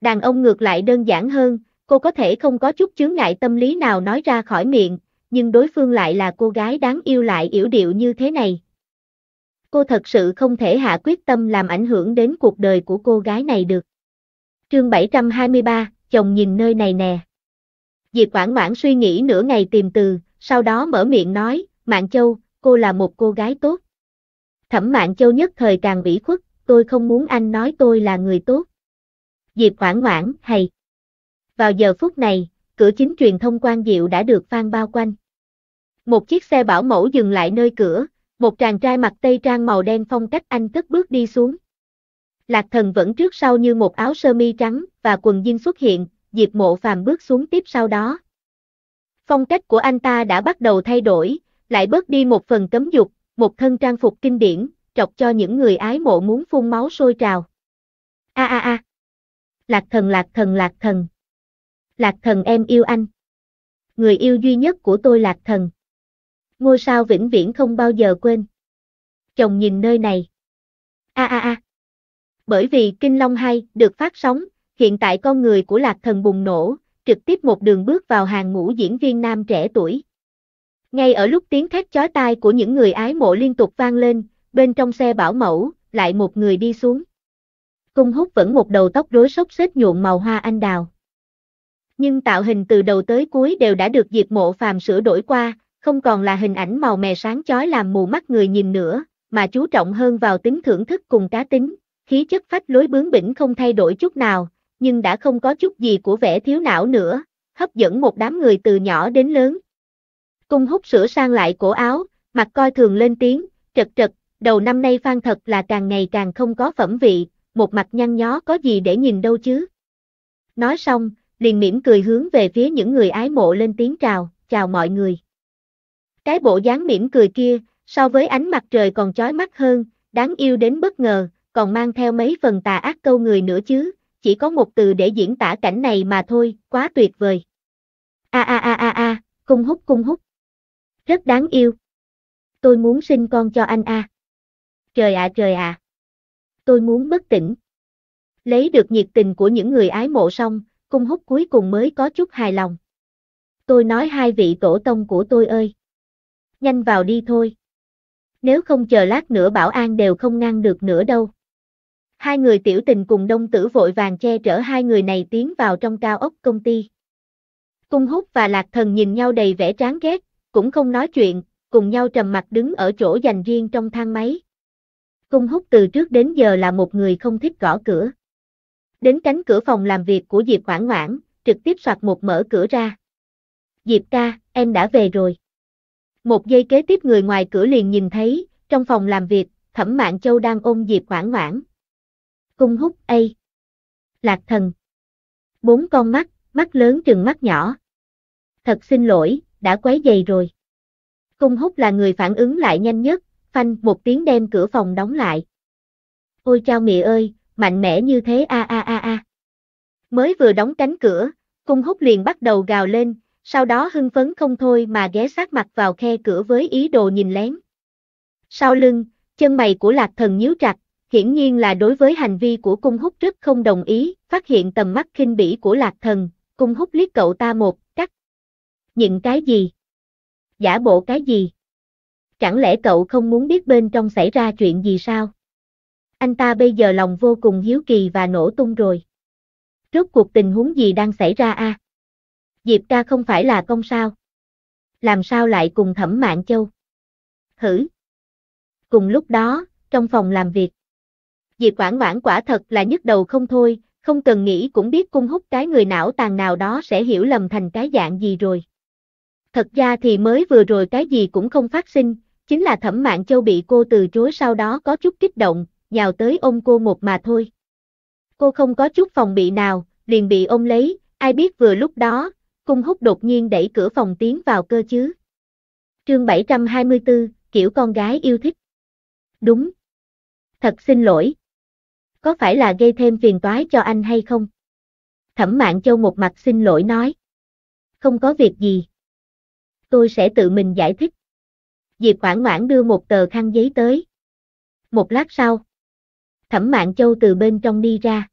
Đàn ông ngược lại đơn giản hơn, cô có thể không có chút chướng ngại tâm lý nào nói ra khỏi miệng, nhưng đối phương lại là cô gái đáng yêu lại yếu điệu như thế này, cô thật sự không thể hạ quyết tâm làm ảnh hưởng đến cuộc đời của cô gái này được. Chương 723, chồng nhìn nơi này nè. Diệp Quảng Mãn suy nghĩ nửa ngày tìm từ, sau đó mở miệng nói, Mạng Châu, cô là một cô gái tốt. Thẩm Mạng Châu nhất thời càng vĩ khuất, tôi không muốn anh nói tôi là người tốt. Diệp Quảng Mãn, hay. Vào giờ phút này, cửa chính truyền thông quan diệu đã được phan bao quanh. Một chiếc xe bảo mẫu dừng lại nơi cửa, một chàng trai mặc tây trang màu đen phong cách anh cất bước đi xuống. Lạc thần vẫn trước sau như một áo sơ mi trắng và quần jean xuất hiện, Diệp mộ phàm bước xuống tiếp sau đó. Phong cách của anh ta đã bắt đầu thay đổi, lại bớt đi một phần cấm dục, một thân trang phục kinh điển, trọc cho những người ái mộ muốn phun máu sôi trào. A a a. Lạc thần lạc thần lạc thần. Lạc thần em yêu anh. Người yêu duy nhất của tôi lạc thần ngôi sao vĩnh viễn không bao giờ quên. Chồng nhìn nơi này. A a a. Bởi vì Kinh Long hay được phát sóng, hiện tại con người của Lạc Thần bùng nổ, trực tiếp một đường bước vào hàng ngũ diễn viên nam trẻ tuổi. Ngay ở lúc tiếng thét chói tai của những người ái mộ liên tục vang lên, bên trong xe bảo mẫu, lại một người đi xuống. Cung Húc vẫn một đầu tóc rối xốc xếch nhuộm màu hoa anh đào. Nhưng tạo hình từ đầu tới cuối đều đã được Diệp Mộ Phàm sửa đổi qua, không còn là hình ảnh màu mè sáng chói làm mù mắt người nhìn nữa, mà chú trọng hơn vào tính thưởng thức cùng cá tính, khí chất phách lối bướng bỉnh không thay đổi chút nào, nhưng đã không có chút gì của vẻ thiếu não nữa, hấp dẫn một đám người từ nhỏ đến lớn. Cung hút sửa sang lại cổ áo, mặt coi thường lên tiếng, trật trật, đầu năm nay Phan thật là càng ngày càng không có phẩm vị, một mặt nhăn nhó có gì để nhìn đâu chứ. Nói xong, liền mỉm cười hướng về phía những người ái mộ lên tiếng chào, chào mọi người. Cái bộ dáng mỉm cười kia, so với ánh mặt trời còn chói mắt hơn, đáng yêu đến bất ngờ, còn mang theo mấy phần tà ác câu người nữa chứ, chỉ có một từ để diễn tả cảnh này mà thôi, quá tuyệt vời. A a a a a, cung hút cung hút. Rất đáng yêu. Tôi muốn sinh con cho anh a. Trời ạ trời ạ. Tôi muốn bất tỉnh. Lấy được nhiệt tình của những người ái mộ xong, cung hút cuối cùng mới có chút hài lòng. Tôi nói hai vị tổ tông của tôi ơi nhanh vào đi thôi. Nếu không chờ lát nữa bảo an đều không ngăn được nữa đâu. Hai người tiểu tình cùng đông tử vội vàng che trở hai người này tiến vào trong cao ốc công ty. Cung hút và lạc thần nhìn nhau đầy vẻ tráng ghét, cũng không nói chuyện, cùng nhau trầm mặt đứng ở chỗ dành riêng trong thang máy. Cung hút từ trước đến giờ là một người không thích gõ cửa. Đến cánh cửa phòng làm việc của Diệp Hoảng Hoảng, trực tiếp soạt một mở cửa ra. Diệp ca, em đã về rồi. Một giây kế tiếp người ngoài cửa liền nhìn thấy, trong phòng làm việc, Thẩm Mạn Châu đang ôm Diệp Oản Oản. Cung hút A. Lạc Thần. Bốn con mắt, mắt lớn trừng mắt nhỏ. Thật xin lỗi, đã quấy giày rồi. Cung hút là người phản ứng lại nhanh nhất, phanh một tiếng đem cửa phòng đóng lại. Ôi chao mẹ ơi, mạnh mẽ như thế a a a a. Mới vừa đóng cánh cửa, cung hút liền bắt đầu gào lên, sau đó hưng phấn không thôi mà ghé sát mặt vào khe cửa với ý đồ nhìn lén. Sau lưng, chân mày của lạc thần nhíu chặt, hiển nhiên là đối với hành vi của cung hút rất không đồng ý, phát hiện tầm mắt khinh bỉ của lạc thần, cung hút liếc cậu ta một, cắt. Những cái gì? Giả bộ cái gì? Chẳng lẽ cậu không muốn biết bên trong xảy ra chuyện gì sao? Anh ta bây giờ lòng vô cùng hiếu kỳ và nổ tung rồi. Rốt cuộc tình huống gì đang xảy ra a? À? Diệp ca không phải là công sao. Làm sao lại cùng thẩm mạng châu? Hử? Cùng lúc đó, trong phòng làm việc. Diệp Quảng Quảng quả thật là nhức đầu không thôi, không cần nghĩ cũng biết cung hút cái người não tàn nào đó sẽ hiểu lầm thành cái dạng gì rồi. Thật ra thì mới vừa rồi cái gì cũng không phát sinh, chính là thẩm mạng châu bị cô từ chối sau đó có chút kích động, nhào tới ôm cô một mà thôi. Cô không có chút phòng bị nào, liền bị ôm lấy, ai biết vừa lúc đó, Cung hút đột nhiên đẩy cửa phòng tiến vào cơ chứ. Chương 724, kiểu con gái yêu thích. Đúng. Thật xin lỗi. Có phải là gây thêm phiền toái cho anh hay không? Thẩm Mạn Châu một mặt xin lỗi nói. Không có việc gì. Tôi sẽ tự mình giải thích. Diệp Hoảng Hoảng đưa một tờ khăn giấy tới. Một lát sau, Thẩm Mạn Châu từ bên trong đi ra.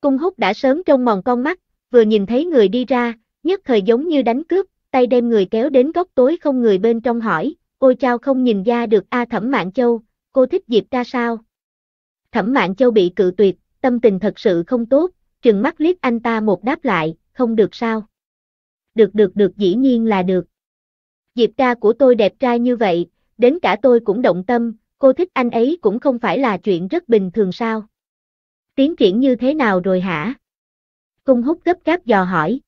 Cung hút đã sớm trong mòn con mắt, vừa nhìn thấy người đi ra, nhất thời giống như đánh cướp, tay đem người kéo đến góc tối không người bên trong hỏi, ôi chao không nhìn ra được A Thẩm Mạn Châu, cô thích Diệp ca sao? Thẩm Mạn Châu bị cự tuyệt, tâm tình thật sự không tốt, trừng mắt liếc anh ta một đáp lại, không được sao? Được được được dĩ nhiên là được. Diệp ca của tôi đẹp trai như vậy, đến cả tôi cũng động tâm, cô thích anh ấy cũng không phải là chuyện rất bình thường sao? Tiến triển như thế nào rồi hả? Cung hút gấp gáp dò hỏi.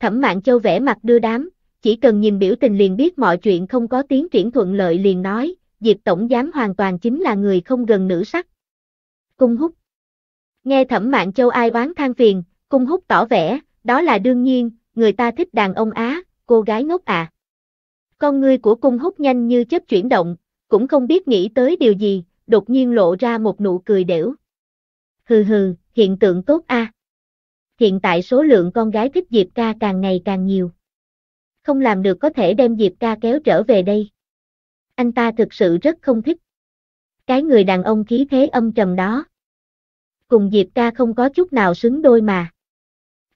Thẩm Mạn Châu vẽ mặt đưa đám, chỉ cần nhìn biểu tình liền biết mọi chuyện không có tiến triển thuận lợi liền nói, Diệp Tổng Giám hoàn toàn chính là người không gần nữ sắc. Cung hút Nghe Thẩm Mạn Châu ai oán than phiền, Cung hút tỏ vẻ, đó là đương nhiên, người ta thích đàn ông Á, cô gái ngốc à. Con ngươi của Cung hút nhanh như chớp chuyển động, cũng không biết nghĩ tới điều gì, đột nhiên lộ ra một nụ cười đểu. Hừ hừ, hiện tượng tốt a. À hiện tại số lượng con gái thích Diệp ca càng ngày càng nhiều. Không làm được có thể đem Diệp ca kéo trở về đây. Anh ta thực sự rất không thích. Cái người đàn ông khí thế âm trầm đó. Cùng Diệp ca không có chút nào xứng đôi mà.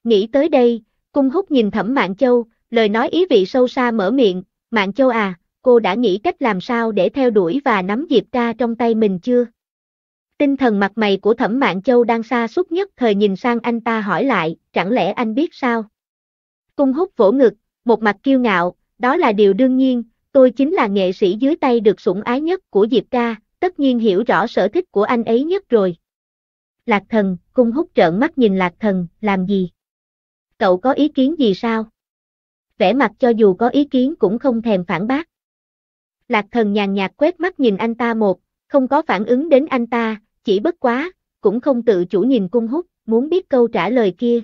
Nghĩ tới đây, cung Húc nhìn thẩm Mạng Châu, lời nói ý vị sâu xa mở miệng, Mạng Châu à, cô đã nghĩ cách làm sao để theo đuổi và nắm Diệp ca trong tay mình chưa? Tinh thần mặt mày của thẩm mạng châu đang xa suốt nhất thời nhìn sang anh ta hỏi lại, chẳng lẽ anh biết sao? Cung hút vỗ ngực, một mặt kiêu ngạo, đó là điều đương nhiên, tôi chính là nghệ sĩ dưới tay được sủng ái nhất của Diệp ca, tất nhiên hiểu rõ sở thích của anh ấy nhất rồi. Lạc thần, cung hút trợn mắt nhìn lạc thần, làm gì? Cậu có ý kiến gì sao? Vẻ mặt cho dù có ý kiến cũng không thèm phản bác. Lạc thần nhàn nhạt quét mắt nhìn anh ta một, không có phản ứng đến anh ta, chỉ bất quá, cũng không tự chủ nhìn cung hút, muốn biết câu trả lời kia.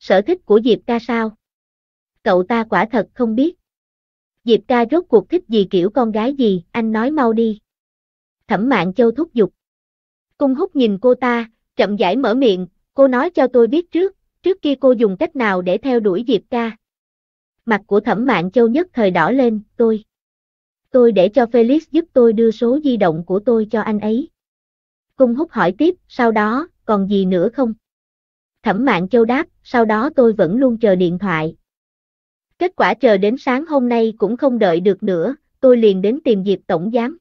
Sở thích của Diệp ca sao? Cậu ta quả thật không biết. Diệp ca rốt cuộc thích gì kiểu con gái gì, anh nói mau đi. Thẩm mạng châu thúc giục. Cung hút nhìn cô ta, chậm rãi mở miệng, cô nói cho tôi biết trước, trước kia cô dùng cách nào để theo đuổi Diệp ca. Mặt của thẩm mạng châu nhất thời đỏ lên, tôi. Tôi để cho Felix giúp tôi đưa số di động của tôi cho anh ấy. Cung hút hỏi tiếp, sau đó, còn gì nữa không? Thẩm Mạn Châu đáp, sau đó tôi vẫn luôn chờ điện thoại. Kết quả chờ đến sáng hôm nay cũng không đợi được nữa, tôi liền đến tìm Diệp Tổng Giám.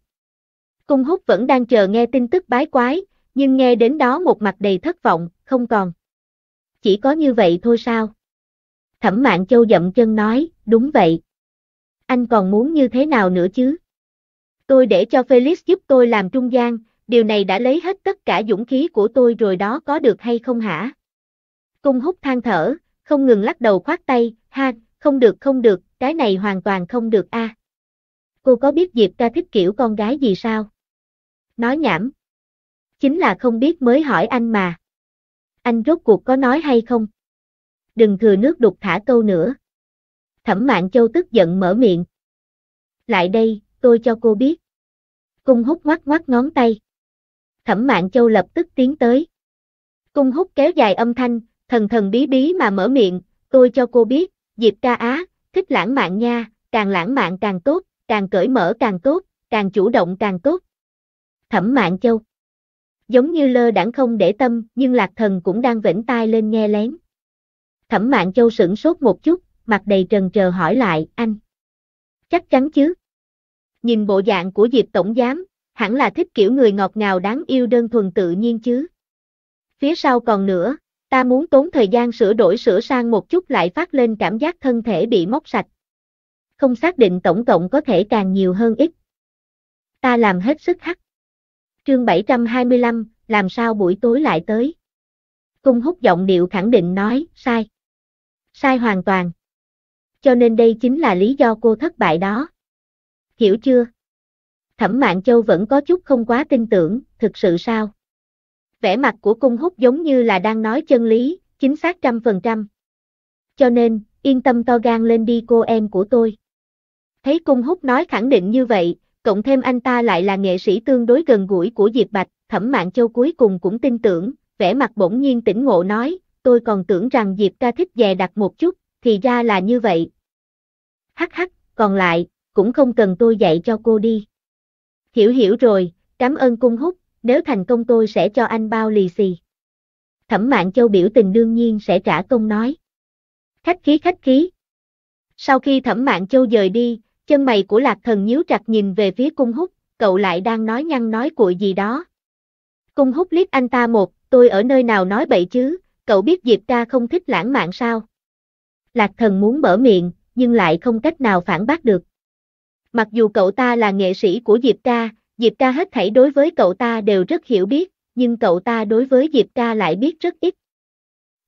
Cung hút vẫn đang chờ nghe tin tức bái quái, nhưng nghe đến đó một mặt đầy thất vọng, không còn. Chỉ có như vậy thôi sao? Thẩm Mạn Châu dậm chân nói, đúng vậy. Anh còn muốn như thế nào nữa chứ? Tôi để cho Felix giúp tôi làm trung gian, điều này đã lấy hết tất cả dũng khí của tôi rồi đó có được hay không hả? Cung hút than thở, không ngừng lắc đầu khoát tay, ha, không được không được, cái này hoàn toàn không được a. Cô có biết Diệp ca thích kiểu con gái gì sao? Nói nhảm. Chính là không biết mới hỏi anh mà. Anh rốt cuộc có nói hay không? Đừng thừa nước đục thả câu nữa. Thẩm Mạn Châu tức giận mở miệng. Lại đây, tôi cho cô biết. Cung hút ngoắc ngoắc ngón tay. Thẩm Mạn Châu lập tức tiến tới. Cung hút kéo dài âm thanh, thần thần bí bí mà mở miệng, tôi cho cô biết, Diệp ca á, thích lãng mạn nha, càng lãng mạn càng tốt, càng cởi mở càng tốt, càng chủ động càng tốt. Thẩm Mạn Châu Giống như lơ đãng không để tâm, nhưng Lạc Thần cũng đang vĩnh tai lên nghe lén. Thẩm Mạn Châu sửng sốt một chút, mặt đầy trần chờ hỏi lại, anh. Chắc chắn chứ. Nhìn bộ dạng của Diệp Tổng Giám, hẳn là thích kiểu người ngọt ngào đáng yêu đơn thuần tự nhiên chứ. Phía sau còn nữa, ta muốn tốn thời gian sửa đổi sửa sang một chút lại phát lên cảm giác thân thể bị móc sạch. Không xác định tổng cộng có thể càng nhiều hơn ít. Ta làm hết sức hắc. Chương 725, làm sao buổi tối lại tới? Cung hút giọng điệu khẳng định nói, sai. Sai hoàn toàn. Cho nên đây chính là lý do cô thất bại đó. Hiểu chưa? Thẩm Mạn Châu vẫn có chút không quá tin tưởng, thực sự sao? Vẻ mặt của cung Húc giống như là đang nói chân lý, chính xác trăm phần trăm. Cho nên, yên tâm to gan lên đi cô em của tôi. Thấy cung Húc nói khẳng định như vậy, cộng thêm anh ta lại là nghệ sĩ tương đối gần gũi của Diệp Bạch, Thẩm Mạn Châu cuối cùng cũng tin tưởng, vẻ mặt bỗng nhiên tỉnh ngộ nói, tôi còn tưởng rằng Diệp ca thích dè đặt một chút, thì ra là như vậy. Hắc hắc, còn lại, cũng không cần tôi dạy cho cô đi. Hiểu hiểu rồi, cảm ơn cung hút, nếu thành công tôi sẽ cho anh bao lì xì. Thẩm Mạn Châu biểu tình đương nhiên sẽ trả công nói. Khách khí khách khí. Sau khi Thẩm Mạn Châu rời đi, chân mày của Lạc Thần nhíu chặt nhìn về phía cung hút, cậu lại đang nói nhăng nói cuội gì đó. Cung hút liếc anh ta một, tôi ở nơi nào nói bậy chứ, cậu biết Diệp ca không thích lãng mạn sao? Lạc Thần muốn mở miệng, nhưng lại không cách nào phản bác được. Mặc dù cậu ta là nghệ sĩ của Diệp ca, Diệp ca hết thảy đối với cậu ta đều rất hiểu biết, nhưng cậu ta đối với Diệp ca lại biết rất ít.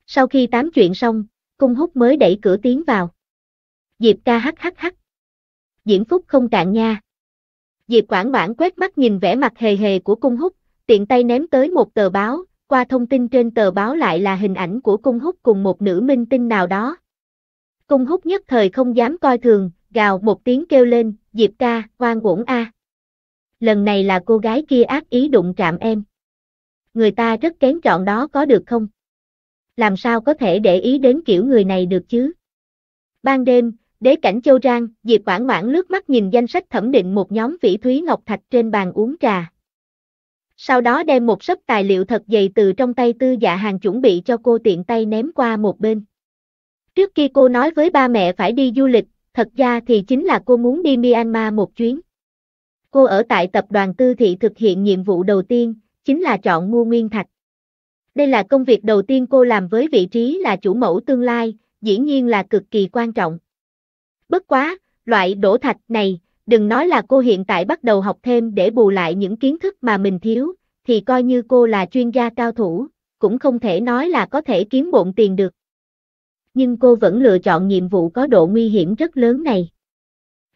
Sau khi tám chuyện xong, cung hút mới đẩy cửa tiến vào. Diệp ca hắc hắc hắc. diễn Phúc không cạn nha. Diệp Quảng Bản quét mắt nhìn vẻ mặt hề hề của cung hút, tiện tay ném tới một tờ báo, qua thông tin trên tờ báo lại là hình ảnh của cung hút cùng một nữ minh tinh nào đó. Cung hút nhất thời không dám coi thường, gào một tiếng kêu lên, Diệp ca, oan uổng a. Lần này là cô gái kia ác ý đụng chạm em. Người ta rất kén chọn đó có được không? Làm sao có thể để ý đến kiểu người này được chứ? Ban đêm, đế cảnh châu Trang, Diệp Quảng Mãn lướt mắt nhìn danh sách thẩm định một nhóm vĩ thúy ngọc thạch trên bàn uống trà. Sau đó đem một sấp tài liệu thật dày từ trong tay tư dạ hàng chuẩn bị cho cô tiện tay ném qua một bên. Trước khi cô nói với ba mẹ phải đi du lịch, thật ra thì chính là cô muốn đi Myanmar một chuyến. Cô ở tại tập đoàn tư thị thực hiện nhiệm vụ đầu tiên, chính là chọn mua nguyên thạch. Đây là công việc đầu tiên cô làm với vị trí là chủ mẫu tương lai, dĩ nhiên là cực kỳ quan trọng. Bất quá, loại đổ thạch này, đừng nói là cô hiện tại bắt đầu học thêm để bù lại những kiến thức mà mình thiếu, thì coi như cô là chuyên gia cao thủ, cũng không thể nói là có thể kiếm bộn tiền được nhưng cô vẫn lựa chọn nhiệm vụ có độ nguy hiểm rất lớn này.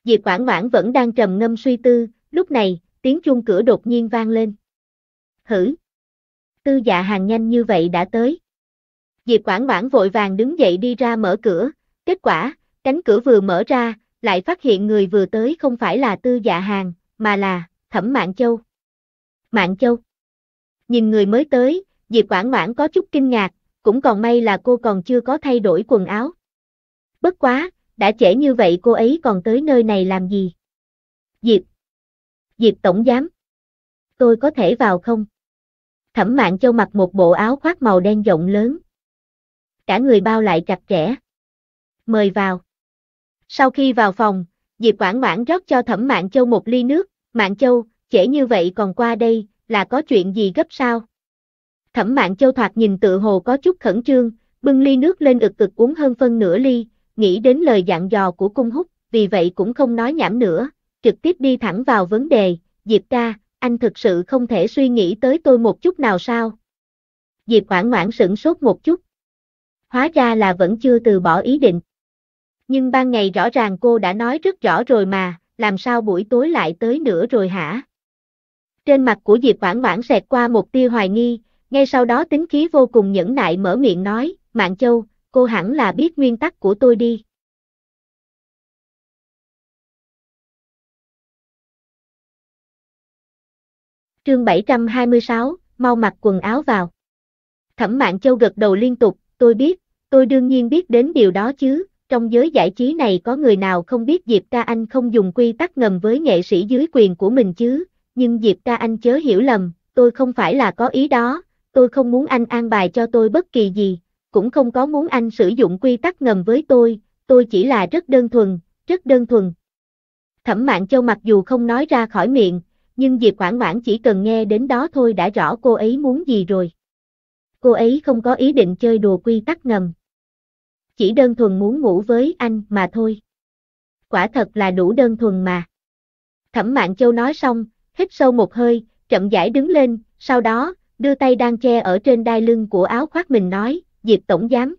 Diệp Quảng Mãn vẫn đang trầm ngâm suy tư, lúc này, tiếng chuông cửa đột nhiên vang lên. Hử! Tư dạ hàng nhanh như vậy đã tới. Diệp Quảng Mãn vội vàng đứng dậy đi ra mở cửa, kết quả, cánh cửa vừa mở ra, lại phát hiện người vừa tới không phải là tư dạ hàng, mà là, thẩm Mạn Châu. Mạn Châu! Nhìn người mới tới, Diệp Quảng Mãn có chút kinh ngạc, cũng còn may là cô còn chưa có thay đổi quần áo. Bất quá, đã trễ như vậy cô ấy còn tới nơi này làm gì? Diệp. Diệp Tổng Giám. Tôi có thể vào không? Thẩm mạng Châu mặc một bộ áo khoác màu đen rộng lớn. Cả người bao lại chặt chẽ. Mời vào. Sau khi vào phòng, Diệp Quảng Mãn rót cho Thẩm mạng Châu một ly nước. mạng Châu, trễ như vậy còn qua đây, là có chuyện gì gấp sao? Thẩm Mạn châu thoạt nhìn tự hồ có chút khẩn trương, bưng ly nước lên ực ực uống hơn phân nửa ly, nghĩ đến lời dặn dò của cung húc, vì vậy cũng không nói nhảm nữa, trực tiếp đi thẳng vào vấn đề, Diệp ca, anh thực sự không thể suy nghĩ tới tôi một chút nào sao? Diệp hoảng hoảng sửng sốt một chút. Hóa ra là vẫn chưa từ bỏ ý định. Nhưng ban ngày rõ ràng cô đã nói rất rõ rồi mà, làm sao buổi tối lại tới nữa rồi hả? Trên mặt của Diệp hoảng hoảng xẹt qua một tia hoài nghi, ngay sau đó tính khí vô cùng nhẫn nại mở miệng nói, Mạng Châu, cô hẳn là biết nguyên tắc của tôi đi. Chương 726, mau mặc quần áo vào. Thẩm Mạng Châu gật đầu liên tục, tôi biết, tôi đương nhiên biết đến điều đó chứ, trong giới giải trí này có người nào không biết Diệp Ca Anh không dùng quy tắc ngầm với nghệ sĩ dưới quyền của mình chứ, nhưng Diệp Ca Anh chớ hiểu lầm, tôi không phải là có ý đó, tôi không muốn anh an bài cho tôi bất kỳ gì, cũng không có muốn anh sử dụng quy tắc ngầm với tôi, tôi chỉ là rất đơn thuần, rất đơn thuần. Thẩm Mạn Châu mặc dù không nói ra khỏi miệng, nhưng Diệp Quảng Mãn chỉ cần nghe đến đó thôi đã rõ cô ấy muốn gì rồi. Cô ấy không có ý định chơi đùa quy tắc ngầm. Chỉ đơn thuần muốn ngủ với anh mà thôi. Quả thật là đủ đơn thuần mà. Thẩm Mạn Châu nói xong, hít sâu một hơi, chậm rãi đứng lên, sau đó, đưa tay đang che ở trên đai lưng của áo khoác mình nói, Diệp Tổng Giám.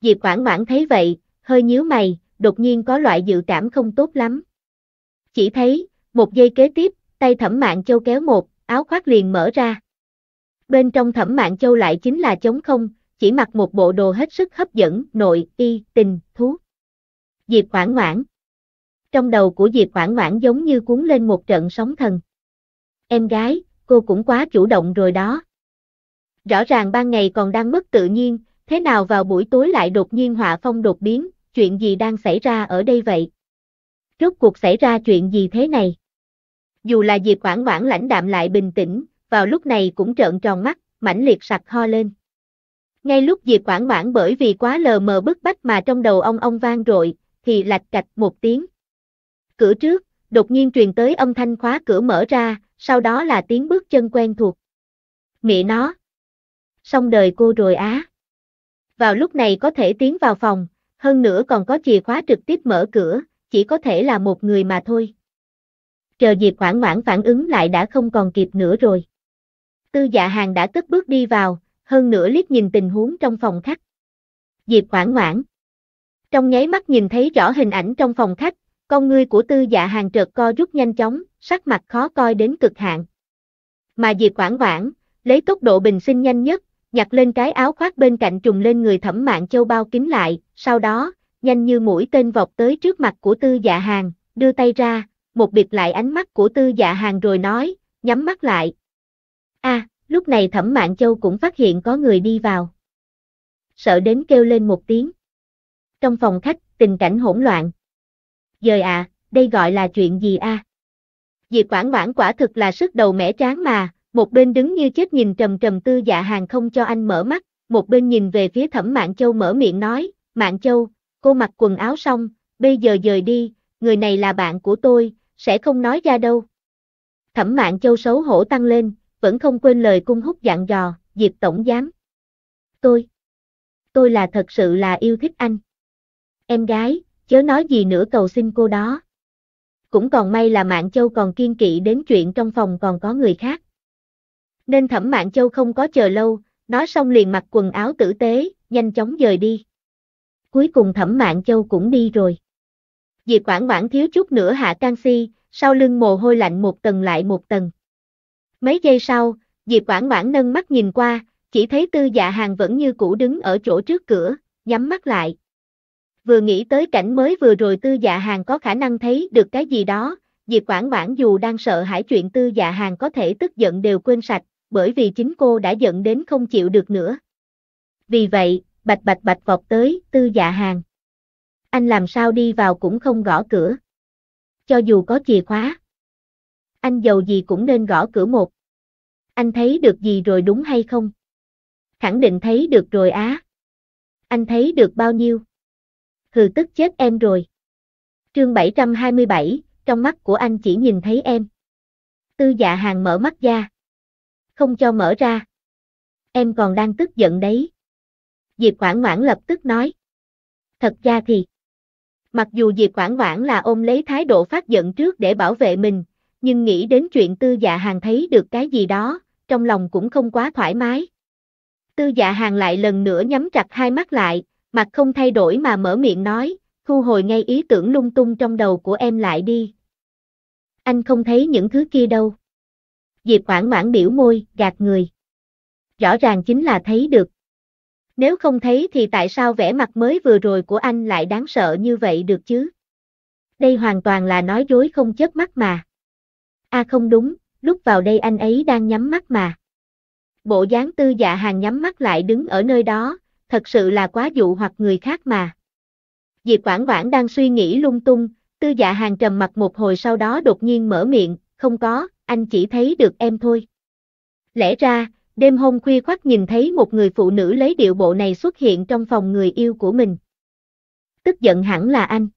Diệp Quảng Mãn thấy vậy, hơi nhíu mày, đột nhiên có loại dự cảm không tốt lắm. Chỉ thấy, một giây kế tiếp, tay thẩm mạng châu kéo một, áo khoác liền mở ra. Bên trong thẩm mạng châu lại chính là chống không, chỉ mặc một bộ đồ hết sức hấp dẫn, nội, y, tình, thú. Diệp Quảng Mãn Trong đầu của Diệp Quảng Mãn giống như cuốn lên một trận sóng thần. Em gái, cô cũng quá chủ động rồi đó. Rõ ràng ban ngày còn đang mất tự nhiên, thế nào vào buổi tối lại đột nhiên họa phong đột biến, chuyện gì đang xảy ra ở đây vậy? Rốt cuộc xảy ra chuyện gì thế này? Dù là Diệp Quảng Hoảng lãnh đạm lại bình tĩnh, vào lúc này cũng trợn tròn mắt, mãnh liệt sặc ho lên. Ngay lúc Diệp Quảng Hoảng bởi vì quá lờ mờ bức bách mà trong đầu ông ông vang rồi, thì lạch cạch một tiếng. Cửa trước, đột nhiên truyền tới âm thanh khóa cửa mở ra, sau đó là tiếng bước chân quen thuộc. Mẹ nó. Xong đời cô rồi á. Vào lúc này có thể tiến vào phòng, hơn nữa còn có chìa khóa trực tiếp mở cửa, chỉ có thể là một người mà thôi. Chờ Diệp Hoảng Hoảng phản ứng lại đã không còn kịp nữa rồi. Tư dạ hàng đã cất bước đi vào, hơn nữa liếc nhìn tình huống trong phòng khách. Diệp Hoảng Hoảng. Trong nháy mắt nhìn thấy rõ hình ảnh trong phòng khách, con ngươi của tư dạ hàng trợt co rút nhanh chóng, sắc mặt khó coi đến cực hạn. Mà Diệp Quảng Quảng, lấy tốc độ bình sinh nhanh nhất, nhặt lên cái áo khoác bên cạnh trùng lên người thẩm mạng châu bao kín lại, sau đó, nhanh như mũi tên vọt tới trước mặt của tư dạ hàng, đưa tay ra, một biệt lại ánh mắt của tư dạ hàng rồi nói, nhắm mắt lại. a à, lúc này thẩm mạng châu cũng phát hiện có người đi vào. Sợ đến kêu lên một tiếng. Trong phòng khách, tình cảnh hỗn loạn. Dời à, đây gọi là chuyện gì a à? Diệp Quảng Quảng quả thực là sức đầu mẻ tráng mà, một bên đứng như chết nhìn trầm trầm tư dạ hàng không cho anh mở mắt, một bên nhìn về phía thẩm Mạng Châu mở miệng nói, Mạng Châu, cô mặc quần áo xong, bây giờ dời đi, người này là bạn của tôi, sẽ không nói ra đâu. Thẩm Mạng Châu xấu hổ tăng lên, vẫn không quên lời cung hút dặn dò, Diệp Tổng Giám. Tôi, tôi là thật sự là yêu thích anh. Em gái, chớ nói gì nữa cầu xin cô đó cũng còn may là Mạng Châu còn kiên kỵ đến chuyện trong phòng còn có người khác. Nên thẩm Mạng Châu không có chờ lâu, nó xong liền mặc quần áo tử tế, nhanh chóng rời đi. Cuối cùng thẩm Mạng Châu cũng đi rồi. Diệp Quảng Quảng thiếu chút nữa hạ canxi, sau lưng mồ hôi lạnh một tầng lại một tầng. Mấy giây sau, Diệp Quảng Quảng nâng mắt nhìn qua, chỉ thấy tư dạ hàng vẫn như cũ đứng ở chỗ trước cửa, nhắm mắt lại, vừa nghĩ tới cảnh mới vừa rồi tư dạ hàng có khả năng thấy được cái gì đó, Diệp Quảng Vãn dù đang sợ hãi chuyện tư dạ hàng có thể tức giận đều quên sạch, bởi vì chính cô đã giận đến không chịu được nữa. Vì vậy, bạch bạch bạch vọt tới, tư dạ hàng. Anh làm sao đi vào cũng không gõ cửa. Cho dù có chìa khóa. Anh giàu gì cũng nên gõ cửa một. Anh thấy được gì rồi đúng hay không? Khẳng định thấy được rồi á. Anh thấy được bao nhiêu? hừ tức chết em rồi. Chương 727, trong mắt của anh chỉ nhìn thấy em. Tư dạ hàng mở mắt ra. Không cho mở ra. Em còn đang tức giận đấy. Diệp Quảng quảng lập tức nói. Thật ra thì, mặc dù Diệp Quảng quảng là ôm lấy thái độ phát giận trước để bảo vệ mình, nhưng nghĩ đến chuyện tư dạ hàng thấy được cái gì đó, trong lòng cũng không quá thoải mái. Tư dạ hàng lại lần nữa nhắm chặt hai mắt lại, Mặt không thay đổi mà mở miệng nói, thu hồi ngay ý tưởng lung tung trong đầu của em lại đi. Anh không thấy những thứ kia đâu. Diệp Oản Oản biểu môi, gạt người. Rõ ràng chính là thấy được. Nếu không thấy thì tại sao vẻ mặt mới vừa rồi của anh lại đáng sợ như vậy được chứ? Đây hoàn toàn là nói dối không chớp mắt mà. A à không đúng, lúc vào đây anh ấy đang nhắm mắt mà. Bộ dáng tư dạ hàng nhắm mắt lại đứng ở nơi đó, thật sự là quá dụ hoặc người khác mà. Diệp Quảng Vãn đang suy nghĩ lung tung, tư dạ hàng trầm mặt một hồi sau đó đột nhiên mở miệng, không có, anh chỉ thấy được em thôi. Lẽ ra, đêm hôm khuya khoắt nhìn thấy một người phụ nữ lấy điệu bộ này xuất hiện trong phòng người yêu của mình. Tức giận hẳn là anh.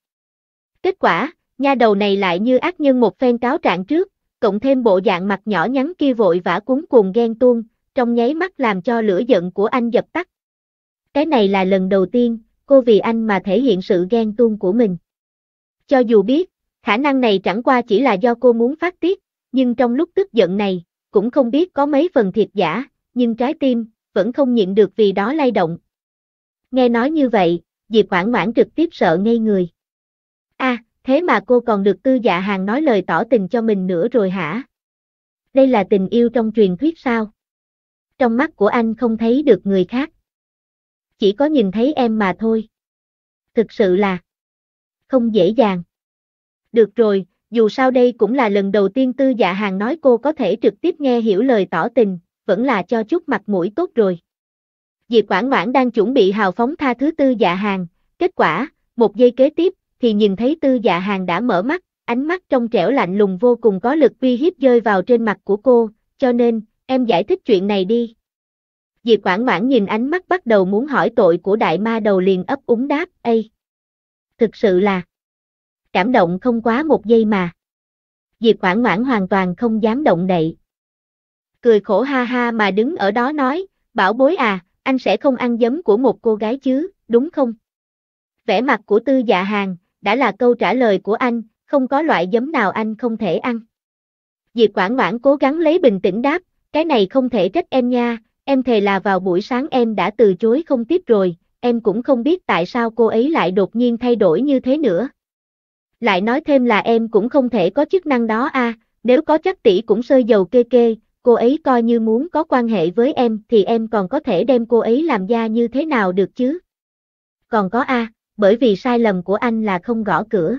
Kết quả, nha đầu này lại như ác nhân một phen cáo trạng trước, cộng thêm bộ dạng mặt nhỏ nhắn kia vội vã cuốn cuồng ghen tuông, trong nháy mắt làm cho lửa giận của anh dập tắt, cái này là lần đầu tiên, cô vì anh mà thể hiện sự ghen tuông của mình. Cho dù biết, khả năng này chẳng qua chỉ là do cô muốn phát tiết, nhưng trong lúc tức giận này, cũng không biết có mấy phần thiệt giả, nhưng trái tim, vẫn không nhịn được vì đó lay động. Nghe nói như vậy, Diệp Hoảng Mãn trực tiếp sợ ngây người. a à, thế mà cô còn được tư dạ hàng nói lời tỏ tình cho mình nữa rồi hả? Đây là tình yêu trong truyền thuyết sao? Trong mắt của anh không thấy được người khác chỉ có nhìn thấy em mà thôi. Thực sự là không dễ dàng. Được rồi, dù sao đây cũng là lần đầu tiên Tư Dạ Hàng nói cô có thể trực tiếp nghe hiểu lời tỏ tình, vẫn là cho chút mặt mũi tốt rồi. Diệp Quảng Ngoãn đang chuẩn bị hào phóng tha thứ Tư Dạ Hàng, kết quả, một giây kế tiếp, thì nhìn thấy Tư Dạ Hàng đã mở mắt, ánh mắt trong trẻo lạnh lùng vô cùng có lực uy hiếp rơi vào trên mặt của cô, cho nên, em giải thích chuyện này đi. Diệp Quảng Ngoãn nhìn ánh mắt bắt đầu muốn hỏi tội của đại ma đầu liền ấp úng đáp, Ây! Thực sự là cảm động không quá một giây mà. Diệp Quảng Ngoãn hoàn toàn không dám động đậy. Cười khổ ha ha mà đứng ở đó nói, bảo bối à, anh sẽ không ăn giấm của một cô gái chứ, đúng không? Vẻ mặt của tư dạ hàng, đã là câu trả lời của anh, không có loại giấm nào anh không thể ăn. Diệp Quảng Ngoãn cố gắng lấy bình tĩnh đáp, cái này không thể trách em nha, Em thề là vào buổi sáng em đã từ chối không tiếp rồi, em cũng không biết tại sao cô ấy lại đột nhiên thay đổi như thế nữa. Lại nói thêm là em cũng không thể có chức năng đó a, à, nếu có chắc tỷ cũng sơi dầu kê kê, cô ấy coi như muốn có quan hệ với em thì em còn có thể đem cô ấy làm da như thế nào được chứ. Còn có a, à, bởi vì sai lầm của anh là không gõ cửa.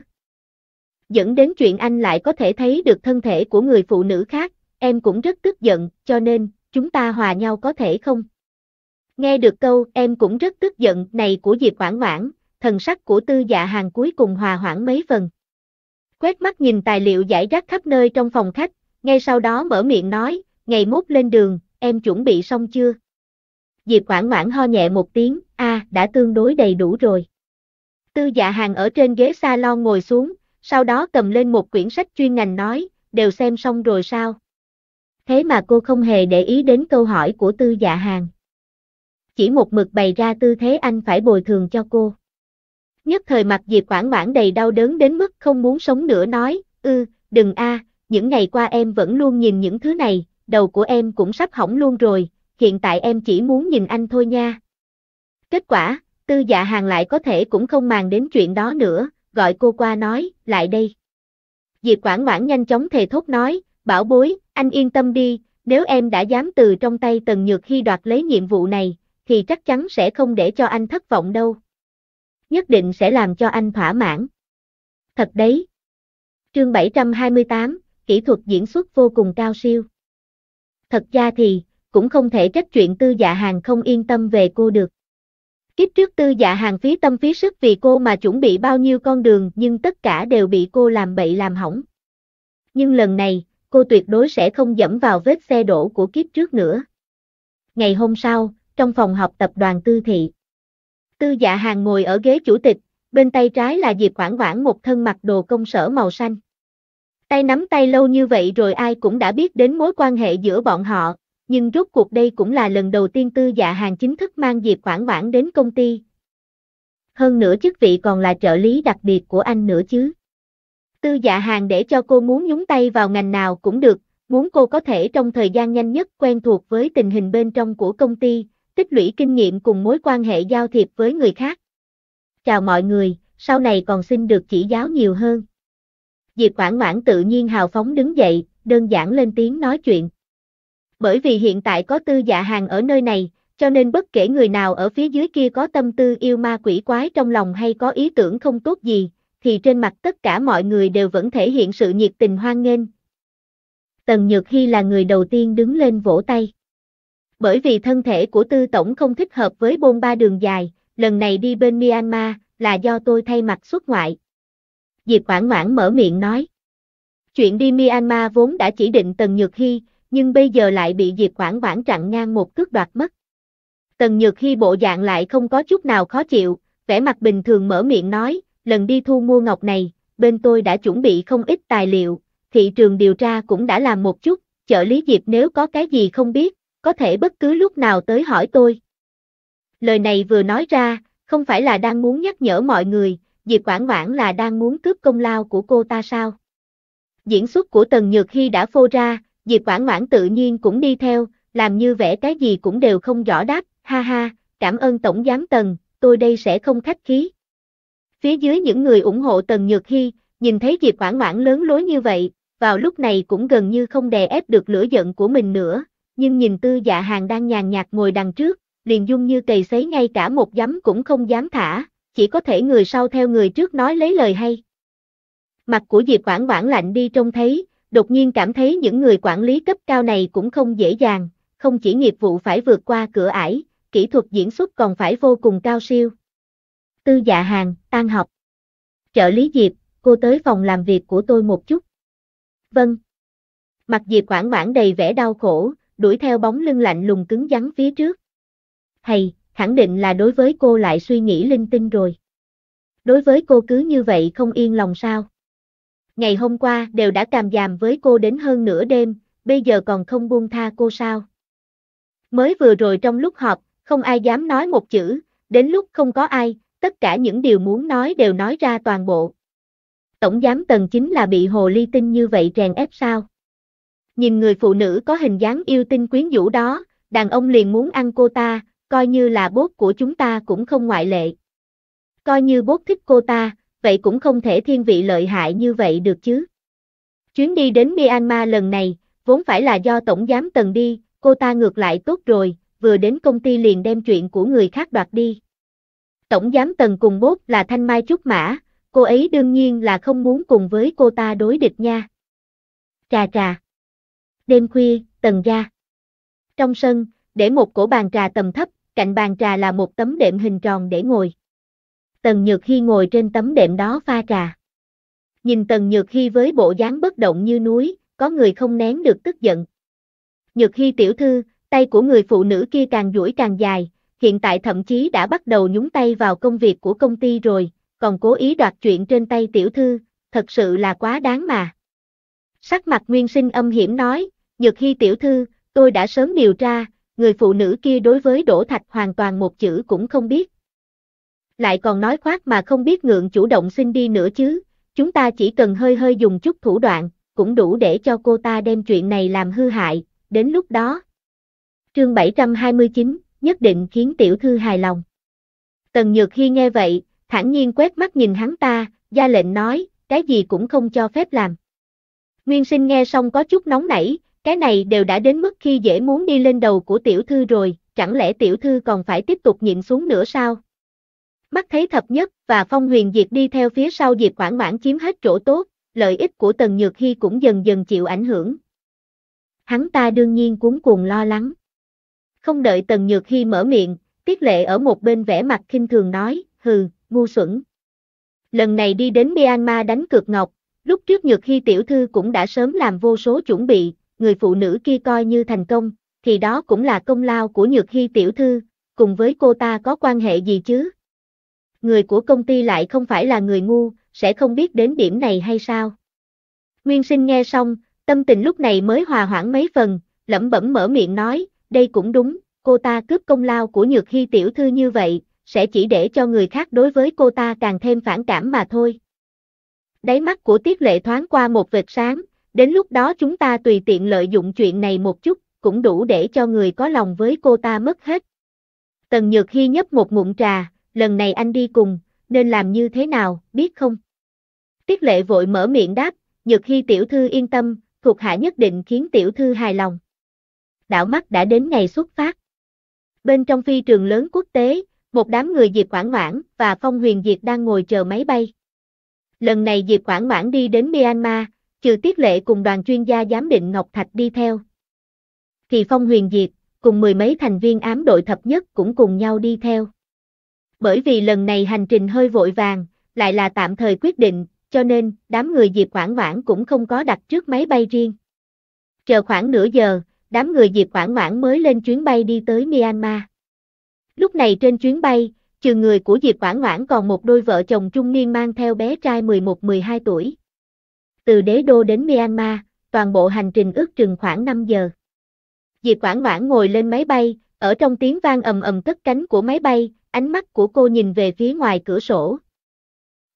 Dẫn đến chuyện anh lại có thể thấy được thân thể của người phụ nữ khác, em cũng rất tức giận, cho nên, chúng ta hòa nhau có thể không? Nghe được câu, em cũng rất tức giận này của Diệp Hoảng Hoảng, thần sắc của tư dạ hàng cuối cùng hòa hoãn mấy phần. Quét mắt nhìn tài liệu giải rác khắp nơi trong phòng khách, ngay sau đó mở miệng nói, ngày mốt lên đường, em chuẩn bị xong chưa? Diệp Hoảng Hoảng ho nhẹ một tiếng, a đã tương đối đầy đủ rồi. Tư dạ hàng ở trên ghế salon ngồi xuống, sau đó cầm lên một quyển sách chuyên ngành nói, đều xem xong rồi sao? thế mà cô không hề để ý đến câu hỏi của tư dạ hàng. Chỉ một mực bày ra tư thế anh phải bồi thường cho cô. Nhất thời mặt Diệp Quảng Mãn đầy đau đớn đến mức không muốn sống nữa nói, ư, đừng a, những ngày qua em vẫn luôn nhìn những thứ này, đầu của em cũng sắp hỏng luôn rồi, hiện tại em chỉ muốn nhìn anh thôi nha. Kết quả, tư dạ hàng lại có thể cũng không màng đến chuyện đó nữa, gọi cô qua nói, lại đây. Diệp Quảng Mãn nhanh chóng thề thốt nói, bảo bối, anh yên tâm đi, nếu em đã dám từ trong tay Tần Nhược Hy đoạt lấy nhiệm vụ này, thì chắc chắn sẽ không để cho anh thất vọng đâu. Nhất định sẽ làm cho anh thỏa mãn. Thật đấy. Chương 728, kỹ thuật diễn xuất vô cùng cao siêu. Thật ra thì, cũng không thể trách chuyện tư dạ hàng không yên tâm về cô được. Kiếp trước tư dạ hàng phí tâm phí sức vì cô mà chuẩn bị bao nhiêu con đường nhưng tất cả đều bị cô làm bậy làm hỏng. Nhưng lần này, cô tuyệt đối sẽ không dẫm vào vết xe đổ của kiếp trước nữa. Ngày hôm sau, trong phòng học tập đoàn tư thị, tư dạ hàng ngồi ở ghế chủ tịch, bên tay trái là Diệp Quảng Quảng một thân mặc đồ công sở màu xanh. Tay nắm tay lâu như vậy rồi ai cũng đã biết đến mối quan hệ giữa bọn họ, nhưng rốt cuộc đây cũng là lần đầu tiên tư dạ hàng chính thức mang Diệp Quảng Quảng đến công ty. Hơn nữa chức vị còn là trợ lý đặc biệt của anh nữa chứ. Tư dạ hàng để cho cô muốn nhúng tay vào ngành nào cũng được, muốn cô có thể trong thời gian nhanh nhất quen thuộc với tình hình bên trong của công ty, tích lũy kinh nghiệm cùng mối quan hệ giao thiệp với người khác. Chào mọi người, sau này còn xin được chỉ giáo nhiều hơn. Diệp Quảng Ngoãn tự nhiên hào phóng đứng dậy, đơn giản lên tiếng nói chuyện. Bởi vì hiện tại có tư dạ hàng ở nơi này, cho nên bất kể người nào ở phía dưới kia có tâm tư yêu ma quỷ quái trong lòng hay có ý tưởng không tốt gì, thì trên mặt tất cả mọi người đều vẫn thể hiện sự nhiệt tình hoan nghênh. Tần Nhược Hy là người đầu tiên đứng lên vỗ tay. Bởi vì thân thể của tư tổng không thích hợp với bôn ba đường dài, lần này đi bên Myanmar là do tôi thay mặt xuất ngoại. Diệp Quảng Ngoãn mở miệng nói. Chuyện đi Myanmar vốn đã chỉ định Tần Nhược Hy, nhưng bây giờ lại bị Diệp Quảng Ngoãn chặn ngang một cước đoạt mất. Tần Nhược Hy bộ dạng lại không có chút nào khó chịu, vẻ mặt bình thường mở miệng nói, lần đi thu mua ngọc này, bên tôi đã chuẩn bị không ít tài liệu, thị trường điều tra cũng đã làm một chút, trợ lý Diệp nếu có cái gì không biết, có thể bất cứ lúc nào tới hỏi tôi. Lời này vừa nói ra, không phải là đang muốn nhắc nhở mọi người, Diệp Quảng Quảng là đang muốn cướp công lao của cô ta sao? Diễn xuất của Tần Nhược Hy đã phô ra, Diệp Quảng Quảng tự nhiên cũng đi theo, làm như vẻ cái gì cũng đều không rõ đáp, ha ha, cảm ơn Tổng Giám Tần, tôi đây sẽ không khách khí. Phía dưới những người ủng hộ Tần Nhược Hy, nhìn thấy Diệp quảng Oản lớn lối như vậy, vào lúc này cũng gần như không đè ép được lửa giận của mình nữa, nhưng nhìn Tư Dạ Hàng đang nhàn nhạt ngồi đằng trước, liền dung như cầy sấy ngay cả một giấm cũng không dám thả, chỉ có thể người sau theo người trước nói lấy lời hay. Mặt của Diệp quảng Oản lạnh đi trông thấy, đột nhiên cảm thấy những người quản lý cấp cao này cũng không dễ dàng, không chỉ nghiệp vụ phải vượt qua cửa ải, kỹ thuật diễn xuất còn phải vô cùng cao siêu, Tư dạ hàng, tan học. Trợ lý Diệp, cô tới phòng làm việc của tôi một chút. Vâng. Mặt Diệp quảng quảng đầy vẻ đau khổ, đuổi theo bóng lưng lạnh lùng cứng rắn phía trước. Hay, khẳng định là đối với cô lại suy nghĩ linh tinh rồi. Đối với cô cứ như vậy không yên lòng sao. Ngày hôm qua đều đã càm giảm với cô đến hơn nửa đêm, bây giờ còn không buông tha cô sao. Mới vừa rồi trong lúc họp, không ai dám nói một chữ, đến lúc không có ai, tất cả những điều muốn nói đều nói ra toàn bộ. Tổng giám tần chính là bị hồ ly tinh như vậy rèn ép sao? Nhìn người phụ nữ có hình dáng yêu tinh quyến rũ đó, đàn ông liền muốn ăn cô ta, coi như là bốt của chúng ta cũng không ngoại lệ. Coi như bốt thích cô ta, vậy cũng không thể thiên vị lợi hại như vậy được chứ. Chuyến đi đến Myanmar lần này, vốn phải là do Tổng giám Tần đi, cô ta ngược lại tốt rồi, vừa đến công ty liền đem chuyện của người khác đoạt đi. Tổng giám Tần cùng bốt là Thanh Mai Trúc Mã, cô ấy đương nhiên là không muốn cùng với cô ta đối địch nha. Trà trà. Đêm khuya, Tần ra. Trong sân, để một cổ bàn trà tầm thấp, cạnh bàn trà là một tấm đệm hình tròn để ngồi. Tần Nhược Hy ngồi trên tấm đệm đó pha trà. Nhìn Tần Nhược Hy với bộ dáng bất động như núi, có người không nén được tức giận. Nhược Hy tiểu thư, tay của người phụ nữ kia càng duỗi càng dài, hiện tại thậm chí đã bắt đầu nhúng tay vào công việc của công ty rồi, còn cố ý đoạt chuyện trên tay tiểu thư, thật sự là quá đáng mà. Sắc mặt nguyên sinh âm hiểm nói, nhược hy tiểu thư, tôi đã sớm điều tra, người phụ nữ kia đối với Đỗ Thạch hoàn toàn một chữ cũng không biết. Lại còn nói khoác mà không biết ngượng chủ động xin đi nữa chứ, chúng ta chỉ cần hơi hơi dùng chút thủ đoạn, cũng đủ để cho cô ta đem chuyện này làm hư hại, đến lúc đó. Chương 729 nhất định khiến tiểu thư hài lòng. Tần Nhược Hi nghe vậy, thản nhiên quét mắt nhìn hắn ta, ra lệnh nói, cái gì cũng không cho phép làm. Nguyên sinh nghe xong có chút nóng nảy, cái này đều đã đến mức khi dễ muốn đi lên đầu của tiểu thư rồi, chẳng lẽ tiểu thư còn phải tiếp tục nhịn xuống nữa sao? Mắt thấy thập nhất và phong huyền diệt đi theo phía sau diệp khoảng mãn chiếm hết chỗ tốt, lợi ích của Tần Nhược Hi cũng dần dần chịu ảnh hưởng. Hắn ta đương nhiên cuốn cuồng lo lắng. Không đợi Tần Nhược Hy mở miệng, Tiết Lệ ở một bên vẻ mặt khinh thường nói, hừ, ngu xuẩn. Lần này đi đến Myanmar đánh cược ngọc, lúc trước Nhược Hy tiểu thư cũng đã sớm làm vô số chuẩn bị, người phụ nữ kia coi như thành công, thì đó cũng là công lao của Nhược Hy tiểu thư, cùng với cô ta có quan hệ gì chứ? Người của công ty lại không phải là người ngu, sẽ không biết đến điểm này hay sao? Nguyên sinh nghe xong, tâm tình lúc này mới hòa hoãn mấy phần, lẩm bẩm mở miệng nói, đây cũng đúng, cô ta cướp công lao của nhược hy tiểu thư như vậy, sẽ chỉ để cho người khác đối với cô ta càng thêm phản cảm mà thôi. Đáy mắt của Tiết Lệ thoáng qua một vệt sáng, đến lúc đó chúng ta tùy tiện lợi dụng chuyện này một chút, cũng đủ để cho người có lòng với cô ta mất hết. Tần Nhược Hy nhấp một ngụm trà, lần này anh đi cùng, nên làm như thế nào, biết không? Tiết Lệ vội mở miệng đáp, Nhược Hy tiểu thư yên tâm, thuộc hạ nhất định khiến tiểu thư hài lòng đảo mắt đã đến ngày xuất phát. Bên trong phi trường lớn quốc tế, một đám người Diệp Quảng Ngoãn và Phong Huyền Diệp đang ngồi chờ máy bay. Lần này Diệp Quảng Ngoãn đi đến Myanmar, trừ Tiết Lệ cùng đoàn chuyên gia giám định Ngọc Thạch đi theo. Thì Phong Huyền Diệp, cùng mười mấy thành viên ám đội thập nhất cũng cùng nhau đi theo. Bởi vì lần này hành trình hơi vội vàng, lại là tạm thời quyết định, cho nên đám người Diệp Quảng Ngoãn cũng không có đặt trước máy bay riêng. Chờ khoảng nửa giờ, đám người Diệp quảng Oản mới lên chuyến bay đi tới Myanmar. Lúc này trên chuyến bay, trừ người của Diệp quảng Oản còn một đôi vợ chồng trung niên mang theo bé trai 11-12 tuổi. Từ Đế Đô đến Myanmar, toàn bộ hành trình ước chừng khoảng 5 giờ. Diệp quảng Oản ngồi lên máy bay, ở trong tiếng vang ầm ầm cất cánh của máy bay, ánh mắt của cô nhìn về phía ngoài cửa sổ.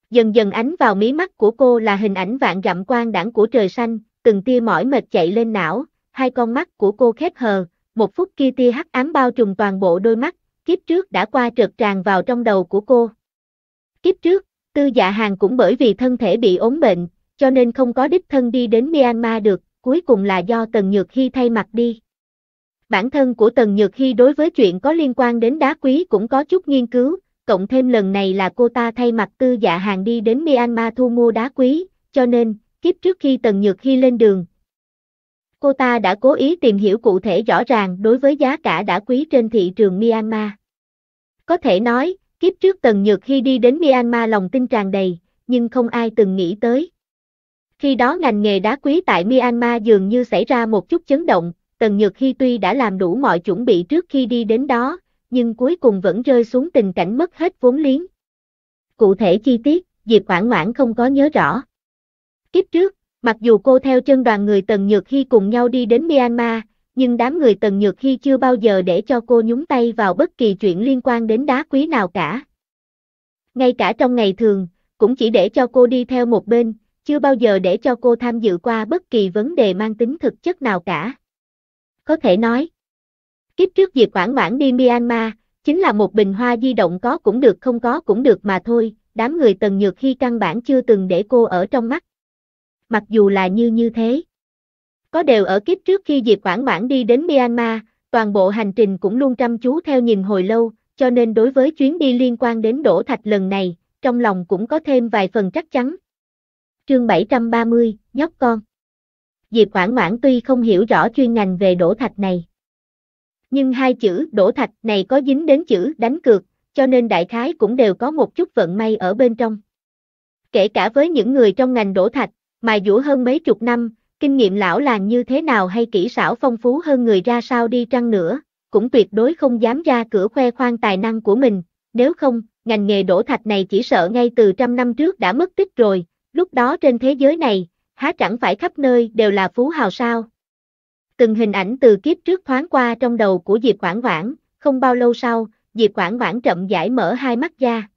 Dần dần ánh vào mí mắt của cô là hình ảnh vạn dặm quang đãng của trời xanh, từng tia mỏi mệt chạy lên não, hai con mắt của cô khép hờ, một phút kia tia hắc ám bao trùm toàn bộ đôi mắt, kiếp trước đã qua trượt tràn vào trong đầu của cô. Kiếp trước, tư dạ hàng cũng bởi vì thân thể bị ốm bệnh, cho nên không có đích thân đi đến Myanmar được, cuối cùng là do Tần Nhược Hy thay mặt đi. Bản thân của Tần Nhược Hy đối với chuyện có liên quan đến đá quý cũng có chút nghiên cứu, cộng thêm lần này là cô ta thay mặt tư dạ hàng đi đến Myanmar thu mua đá quý, cho nên, kiếp trước khi Tần Nhược Hy lên đường, cô ta đã cố ý tìm hiểu cụ thể rõ ràng đối với giá cả đã quý trên thị trường Myanmar. Có thể nói, kiếp trước Tần Nhược khi đi đến Myanmar lòng tin tràn đầy, nhưng không ai từng nghĩ tới. Khi đó ngành nghề đá quý tại Myanmar dường như xảy ra một chút chấn động, Tần Nhược Hy tuy đã làm đủ mọi chuẩn bị trước khi đi đến đó, nhưng cuối cùng vẫn rơi xuống tình cảnh mất hết vốn liếng. Cụ thể chi tiết, Diệp Quảng Ngoãn không có nhớ rõ. Kiếp trước, Mặc dù cô theo chân đoàn người Tần Nhược Hy cùng nhau đi đến Myanmar, nhưng đám người Tần Nhược Hy chưa bao giờ để cho cô nhúng tay vào bất kỳ chuyện liên quan đến đá quý nào cả. Ngay cả trong ngày thường, cũng chỉ để cho cô đi theo một bên, chưa bao giờ để cho cô tham dự qua bất kỳ vấn đề mang tính thực chất nào cả. Có thể nói, kiếp trước việc Quảng Mãn đi Myanmar, chính là một bình hoa di động có cũng được không có cũng được mà thôi, đám người Tần Nhược Hy căn bản chưa từng để cô ở trong mắt mặc dù là như như thế. Có đều ở kiếp trước khi Diệp Quảng Mãn đi đến Myanmar, toàn bộ hành trình cũng luôn chăm chú theo nhìn hồi lâu, cho nên đối với chuyến đi liên quan đến Đỗ Thạch lần này, trong lòng cũng có thêm vài phần chắc chắn. Chương 730, nhóc con. Diệp Quảng Mãn tuy không hiểu rõ chuyên ngành về Đỗ Thạch này, nhưng hai chữ Đỗ Thạch này có dính đến chữ đánh cược, cho nên đại khái cũng đều có một chút vận may ở bên trong. Kể cả với những người trong ngành Đỗ Thạch, mài dũa hơn mấy chục năm, kinh nghiệm lão làng như thế nào hay kỹ xảo phong phú hơn người ra sao đi chăng nữa, cũng tuyệt đối không dám ra cửa khoe khoang tài năng của mình, nếu không, ngành nghề đổ thạch này chỉ sợ ngay từ trăm năm trước đã mất tích rồi, lúc đó trên thế giới này, há chẳng phải khắp nơi đều là phú hào sao. Từng hình ảnh từ kiếp trước thoáng qua trong đầu của Diệp Quảng Quảng, không bao lâu sau, Diệp Quảng Quảng chậm rãi mở hai mắt ra.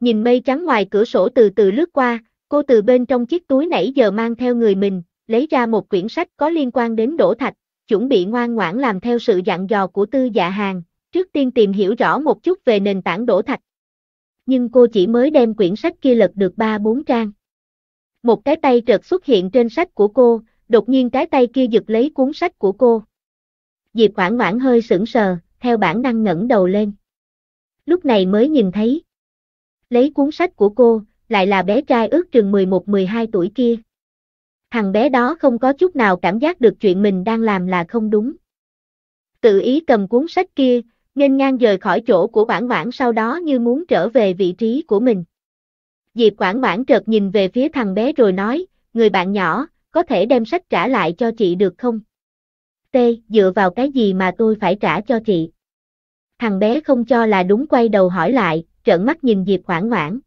Nhìn mây trắng ngoài cửa sổ từ từ lướt qua, Cô từ bên trong chiếc túi nãy giờ mang theo người mình, lấy ra một quyển sách có liên quan đến đổ thạch, chuẩn bị ngoan ngoãn làm theo sự dặn dò của tư dạ hàng, trước tiên tìm hiểu rõ một chút về nền tảng đổ thạch. Nhưng cô chỉ mới đem quyển sách kia lật được 3-4 trang. Một cái tay trượt xuất hiện trên sách của cô, đột nhiên cái tay kia giật lấy cuốn sách của cô. Diệp Quảng Ngoãn hơi sững sờ, theo bản năng ngẩng đầu lên. Lúc này mới nhìn thấy. Lấy cuốn sách của cô, lại là bé trai ước chừng 11-12 tuổi kia. Thằng bé đó không có chút nào cảm giác được chuyện mình đang làm là không đúng. Tự ý cầm cuốn sách kia, nghênh ngang rời khỏi chỗ của Quảng Mãn sau đó như muốn trở về vị trí của mình. Diệp Quảng Mãn chợt nhìn về phía thằng bé rồi nói, người bạn nhỏ, có thể đem sách trả lại cho chị được không? T, dựa vào cái gì mà tôi phải trả cho chị? Thằng bé không cho là đúng quay đầu hỏi lại, trợn mắt nhìn Diệp Quảng Mãn.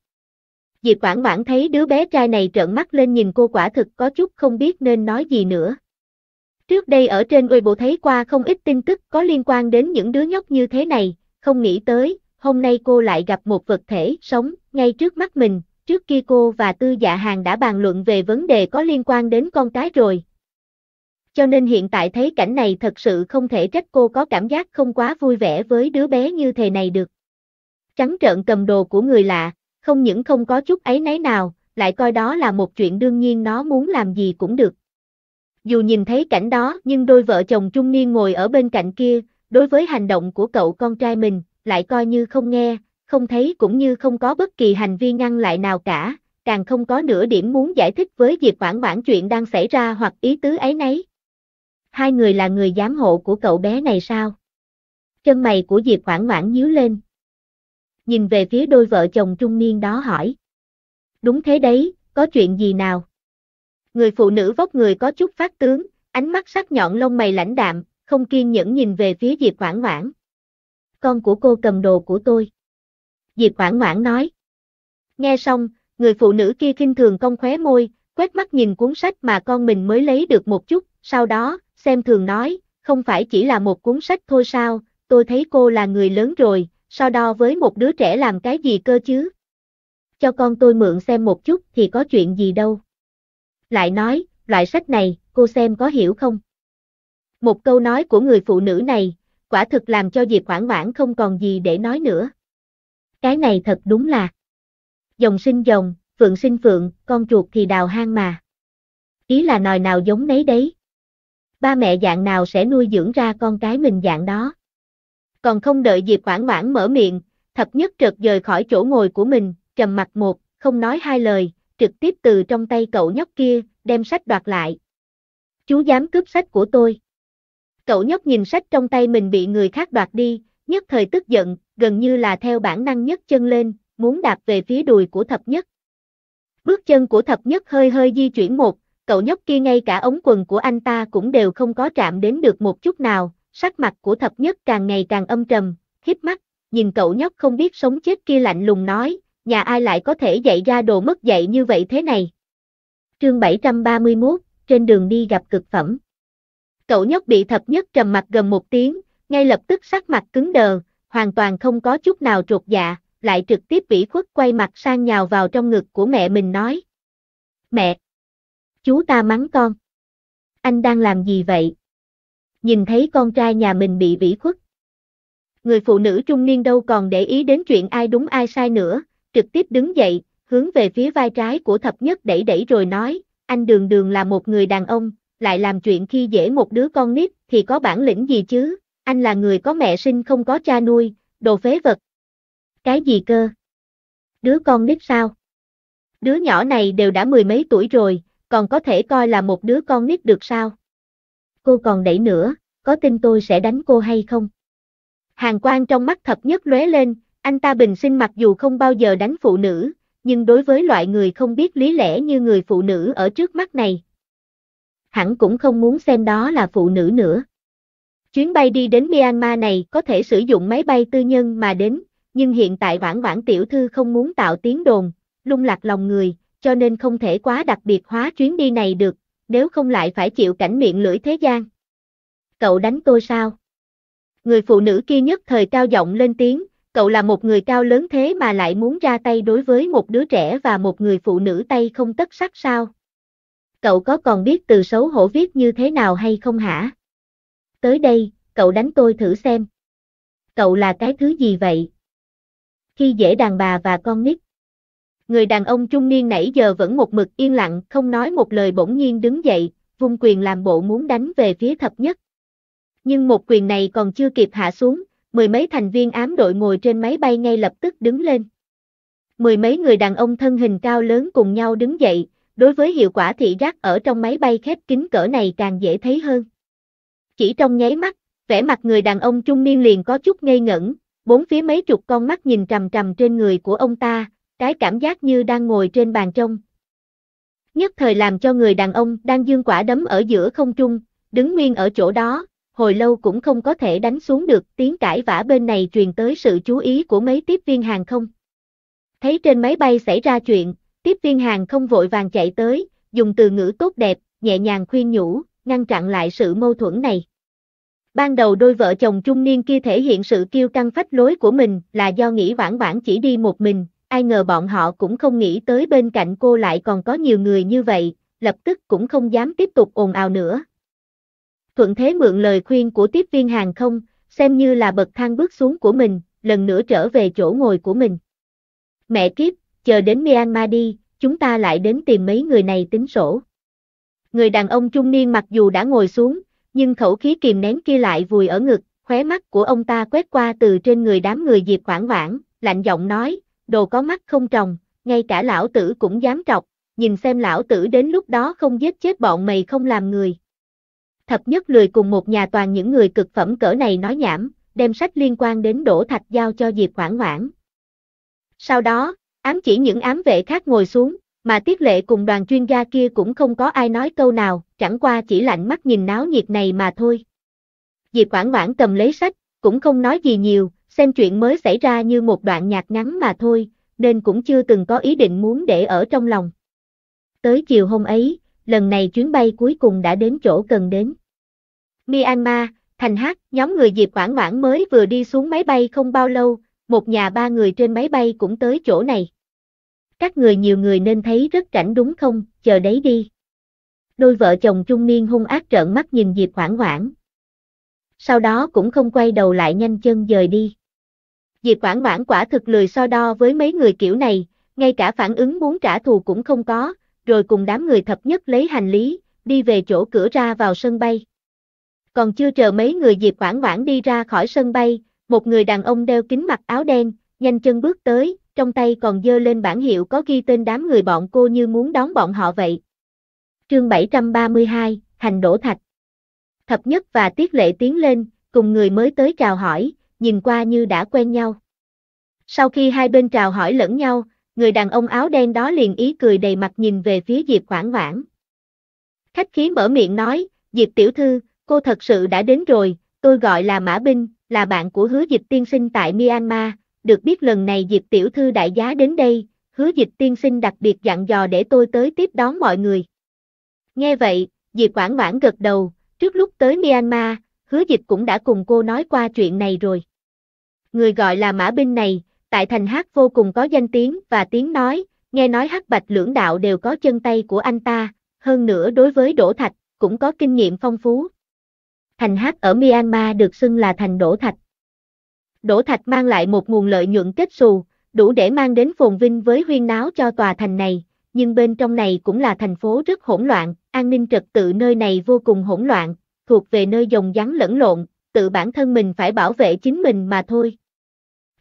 Diệp Quảng Oản thấy đứa bé trai này trợn mắt lên nhìn cô quả thực có chút không biết nên nói gì nữa. Trước đây ở trên Weibo thấy qua không ít tin tức có liên quan đến những đứa nhóc như thế này, không nghĩ tới, hôm nay cô lại gặp một vật thể sống ngay trước mắt mình, trước kia cô và Tư Dạ Hàn đã bàn luận về vấn đề có liên quan đến con cái rồi. Cho nên hiện tại thấy cảnh này thật sự không thể trách cô có cảm giác không quá vui vẻ với đứa bé như thế này được. Trắng trợn cầm đồ của người lạ, không những không có chút ấy nấy nào, lại coi đó là một chuyện đương nhiên nó muốn làm gì cũng được. Dù nhìn thấy cảnh đó nhưng đôi vợ chồng trung niên ngồi ở bên cạnh kia, đối với hành động của cậu con trai mình, lại coi như không nghe, không thấy cũng như không có bất kỳ hành vi ngăn lại nào cả, càng không có nửa điểm muốn giải thích với Diệp Oản Oản chuyện đang xảy ra hoặc ý tứ ấy nấy. Hai người là người giám hộ của cậu bé này sao? Chân mày của Diệp Oản Oản nhíu lên nhìn về phía đôi vợ chồng trung niên đó hỏi. Đúng thế đấy, có chuyện gì nào? Người phụ nữ vóc người có chút phát tướng, ánh mắt sắc nhọn lông mày lãnh đạm, không kiên nhẫn nhìn về phía Diệp Quảng Ngoãn. Con của cô cầm đồ của tôi. Diệp Quảng Ngoãn nói. Nghe xong, người phụ nữ kia kinh thường cong khóe môi, quét mắt nhìn cuốn sách mà con mình mới lấy được một chút, sau đó, xem thường nói, không phải chỉ là một cuốn sách thôi sao, tôi thấy cô là người lớn rồi, so đo với một đứa trẻ làm cái gì cơ chứ? Cho con tôi mượn xem một chút thì có chuyện gì đâu. Lại nói, loại sách này, cô xem có hiểu không? Một câu nói của người phụ nữ này, quả thực làm cho Diệp Hoảng Hoảng không còn gì để nói nữa. Cái này thật đúng là dòng sinh dòng, phượng sinh phượng, con chuột thì đào hang mà. Ý là nòi nào giống nấy đấy. Ba mẹ dạng nào sẽ nuôi dưỡng ra con cái mình dạng đó còn không đợi Diệp Oản Oản mở miệng, thập nhất trượt rời khỏi chỗ ngồi của mình, trầm mặt một, không nói hai lời, trực tiếp từ trong tay cậu nhóc kia, đem sách đoạt lại. Chú dám cướp sách của tôi. Cậu nhóc nhìn sách trong tay mình bị người khác đoạt đi, nhất thời tức giận, gần như là theo bản năng nhấc chân lên, muốn đạp về phía đùi của thập nhất. Bước chân của thập nhất hơi hơi di chuyển một, cậu nhóc kia ngay cả ống quần của anh ta cũng đều không có chạm đến được một chút nào, sắc mặt của thập nhất càng ngày càng âm trầm, khiếp mắt, nhìn cậu nhóc không biết sống chết kia lạnh lùng nói, nhà ai lại có thể dạy ra đồ mất dạy như vậy thế này. Chương 731, trên đường đi gặp cực phẩm. Cậu nhóc bị thập nhất trầm mặt gần một tiếng, ngay lập tức sắc mặt cứng đờ, hoàn toàn không có chút nào trột dạ, lại trực tiếp vĩ khuất quay mặt sang nhào vào trong ngực của mẹ mình nói. Mẹ! Chú ta mắng con! Anh đang làm gì vậy? nhìn thấy con trai nhà mình bị vĩ khuất. Người phụ nữ trung niên đâu còn để ý đến chuyện ai đúng ai sai nữa, trực tiếp đứng dậy, hướng về phía vai trái của thập nhất đẩy đẩy rồi nói, anh đường đường là một người đàn ông, lại làm chuyện khi dễ một đứa con nít thì có bản lĩnh gì chứ, anh là người có mẹ sinh không có cha nuôi, đồ phế vật. Cái gì cơ? Đứa con nít sao? Đứa nhỏ này đều đã mười mấy tuổi rồi, còn có thể coi là một đứa con nít được sao? cô còn đẩy nữa, có tin tôi sẽ đánh cô hay không? Hàng Quang trong mắt thập nhất lóe lên, anh ta bình sinh mặc dù không bao giờ đánh phụ nữ, nhưng đối với loại người không biết lý lẽ như người phụ nữ ở trước mắt này, hẳn cũng không muốn xem đó là phụ nữ nữa. Chuyến bay đi đến Myanmar này có thể sử dụng máy bay tư nhân mà đến, nhưng hiện tại Vãn Vãn tiểu thư không muốn tạo tiếng đồn, lung lạc lòng người, cho nên không thể quá đặc biệt hóa chuyến đi này được, nếu không lại phải chịu cảnh miệng lưỡi thế gian. Cậu đánh tôi sao? Người phụ nữ kia nhất thời cao giọng lên tiếng, cậu là một người cao lớn thế mà lại muốn ra tay đối với một đứa trẻ và một người phụ nữ tay không tất sắc sao? Cậu có còn biết từ xấu hổ viết như thế nào hay không hả? Tới đây, cậu đánh tôi thử xem. Cậu là cái thứ gì vậy? Khi dễ đàn bà và con nít người đàn ông trung niên nãy giờ vẫn một mực yên lặng, không nói một lời bỗng nhiên đứng dậy, vung quyền làm bộ muốn đánh về phía thập nhất. Nhưng một quyền này còn chưa kịp hạ xuống, mười mấy thành viên ám đội ngồi trên máy bay ngay lập tức đứng lên. Mười mấy người đàn ông thân hình cao lớn cùng nhau đứng dậy, đối với hiệu quả thị giác ở trong máy bay khép kín cỡ này càng dễ thấy hơn. Chỉ trong nháy mắt, vẻ mặt người đàn ông trung niên liền có chút ngây ngẩn, bốn phía mấy chục con mắt nhìn trầm trầm trên người của ông ta, cái cảm giác như đang ngồi trên bàn trông. Nhất thời làm cho người đàn ông đang dương quả đấm ở giữa không trung, đứng nguyên ở chỗ đó, hồi lâu cũng không có thể đánh xuống được, tiếng cãi vã bên này truyền tới sự chú ý của mấy tiếp viên hàng không. Thấy trên máy bay xảy ra chuyện, tiếp viên hàng không vội vàng chạy tới, dùng từ ngữ tốt đẹp, nhẹ nhàng khuyên nhủ, ngăn chặn lại sự mâu thuẫn này. Ban đầu đôi vợ chồng trung niên kia thể hiện sự kiêu căng phách lối của mình là do nghĩ vãn vãn chỉ đi một mình, ai ngờ bọn họ cũng không nghĩ tới bên cạnh cô lại còn có nhiều người như vậy, lập tức cũng không dám tiếp tục ồn ào nữa. Thuận thế mượn lời khuyên của tiếp viên hàng không, xem như là bậc thang bước xuống của mình, lần nữa trở về chỗ ngồi của mình. Mẹ kiếp, chờ đến Myanmar đi, chúng ta lại đến tìm mấy người này tính sổ. Người đàn ông trung niên mặc dù đã ngồi xuống, nhưng khẩu khí kìm nén kia lại vùi ở ngực, khóe mắt của ông ta quét qua từ trên người đám người Diệp Quảng Quảng, lạnh giọng nói, đồ có mắt không trồng, ngay cả lão tử cũng dám trọc, nhìn xem lão tử đến lúc đó không giết chết bọn mày không làm người. Thập nhất lười cùng một nhà toàn những người cực phẩm cỡ này nói nhảm, đem sách liên quan đến đổ thạch giao cho Diệp Hoảng Hoảng. Sau đó, ám chỉ những ám vệ khác ngồi xuống, mà tiết lệ cùng đoàn chuyên gia kia cũng không có ai nói câu nào, chẳng qua chỉ lạnh mắt nhìn náo nhiệt này mà thôi. Diệp Quảng Quảng cầm lấy sách, cũng không nói gì nhiều, Xem chuyện mới xảy ra như một đoạn nhạc ngắn mà thôi, nên cũng chưa từng có ý định muốn để ở trong lòng. Tới chiều hôm ấy, lần này chuyến bay cuối cùng đã đến chỗ cần đến. Myanmar, Thành Hát, nhóm người Diệp Quảng Ngoãn mới vừa đi xuống máy bay không bao lâu, một nhà ba người trên máy bay cũng tới chỗ này. Các người nhiều người nên thấy rất rảnh đúng không, chờ đấy đi. Đôi vợ chồng trung niên hung ác trợn mắt nhìn Diệp Quảng Ngoãn. Sau đó cũng không quay đầu lại nhanh chân dời đi. Diệp Oản Oản quả thực lười so đo với mấy người kiểu này, ngay cả phản ứng muốn trả thù cũng không có, rồi cùng đám người thập nhất lấy hành lý, đi về chỗ cửa ra vào sân bay. Còn chưa chờ mấy người Diệp Oản Oản đi ra khỏi sân bay, một người đàn ông đeo kính mặt áo đen, nhanh chân bước tới, trong tay còn dơ lên bản hiệu có ghi tên đám người bọn cô như muốn đón bọn họ vậy. Chương 732, Hành Đỗ Thạch Thập Nhất và Tiết Lệ tiến lên, cùng người mới tới chào hỏi, nhìn qua như đã quen nhau. Sau khi hai bên chào hỏi lẫn nhau, người đàn ông áo đen đó liền ý cười đầy mặt nhìn về phía Diệp Quảng Quảng. Khách khí mở miệng nói, Diệp Tiểu Thư, cô thật sự đã đến rồi, tôi gọi là Mã Binh, là bạn của hứa dịch tiên sinh tại Myanmar, được biết lần này Diệp Tiểu Thư đại giá đến đây, hứa dịch tiên sinh đặc biệt dặn dò để tôi tới tiếp đón mọi người. Nghe vậy, Diệp Quảng Quảng gật đầu, trước lúc tới Myanmar, hứa dịch cũng đã cùng cô nói qua chuyện này rồi người gọi là Mã Binh này, tại thành hát vô cùng có danh tiếng và tiếng nói, nghe nói hát bạch lưỡng đạo đều có chân tay của anh ta, hơn nữa đối với đổ thạch, cũng có kinh nghiệm phong phú. Thành hát ở Myanmar được xưng là thành đổ thạch. Đổ thạch mang lại một nguồn lợi nhuận kết xù, đủ để mang đến phồn vinh với huyên náo cho tòa thành này, nhưng bên trong này cũng là thành phố rất hỗn loạn, an ninh trật tự nơi này vô cùng hỗn loạn, thuộc về nơi dòng rắn lẫn lộn, tự bản thân mình phải bảo vệ chính mình mà thôi.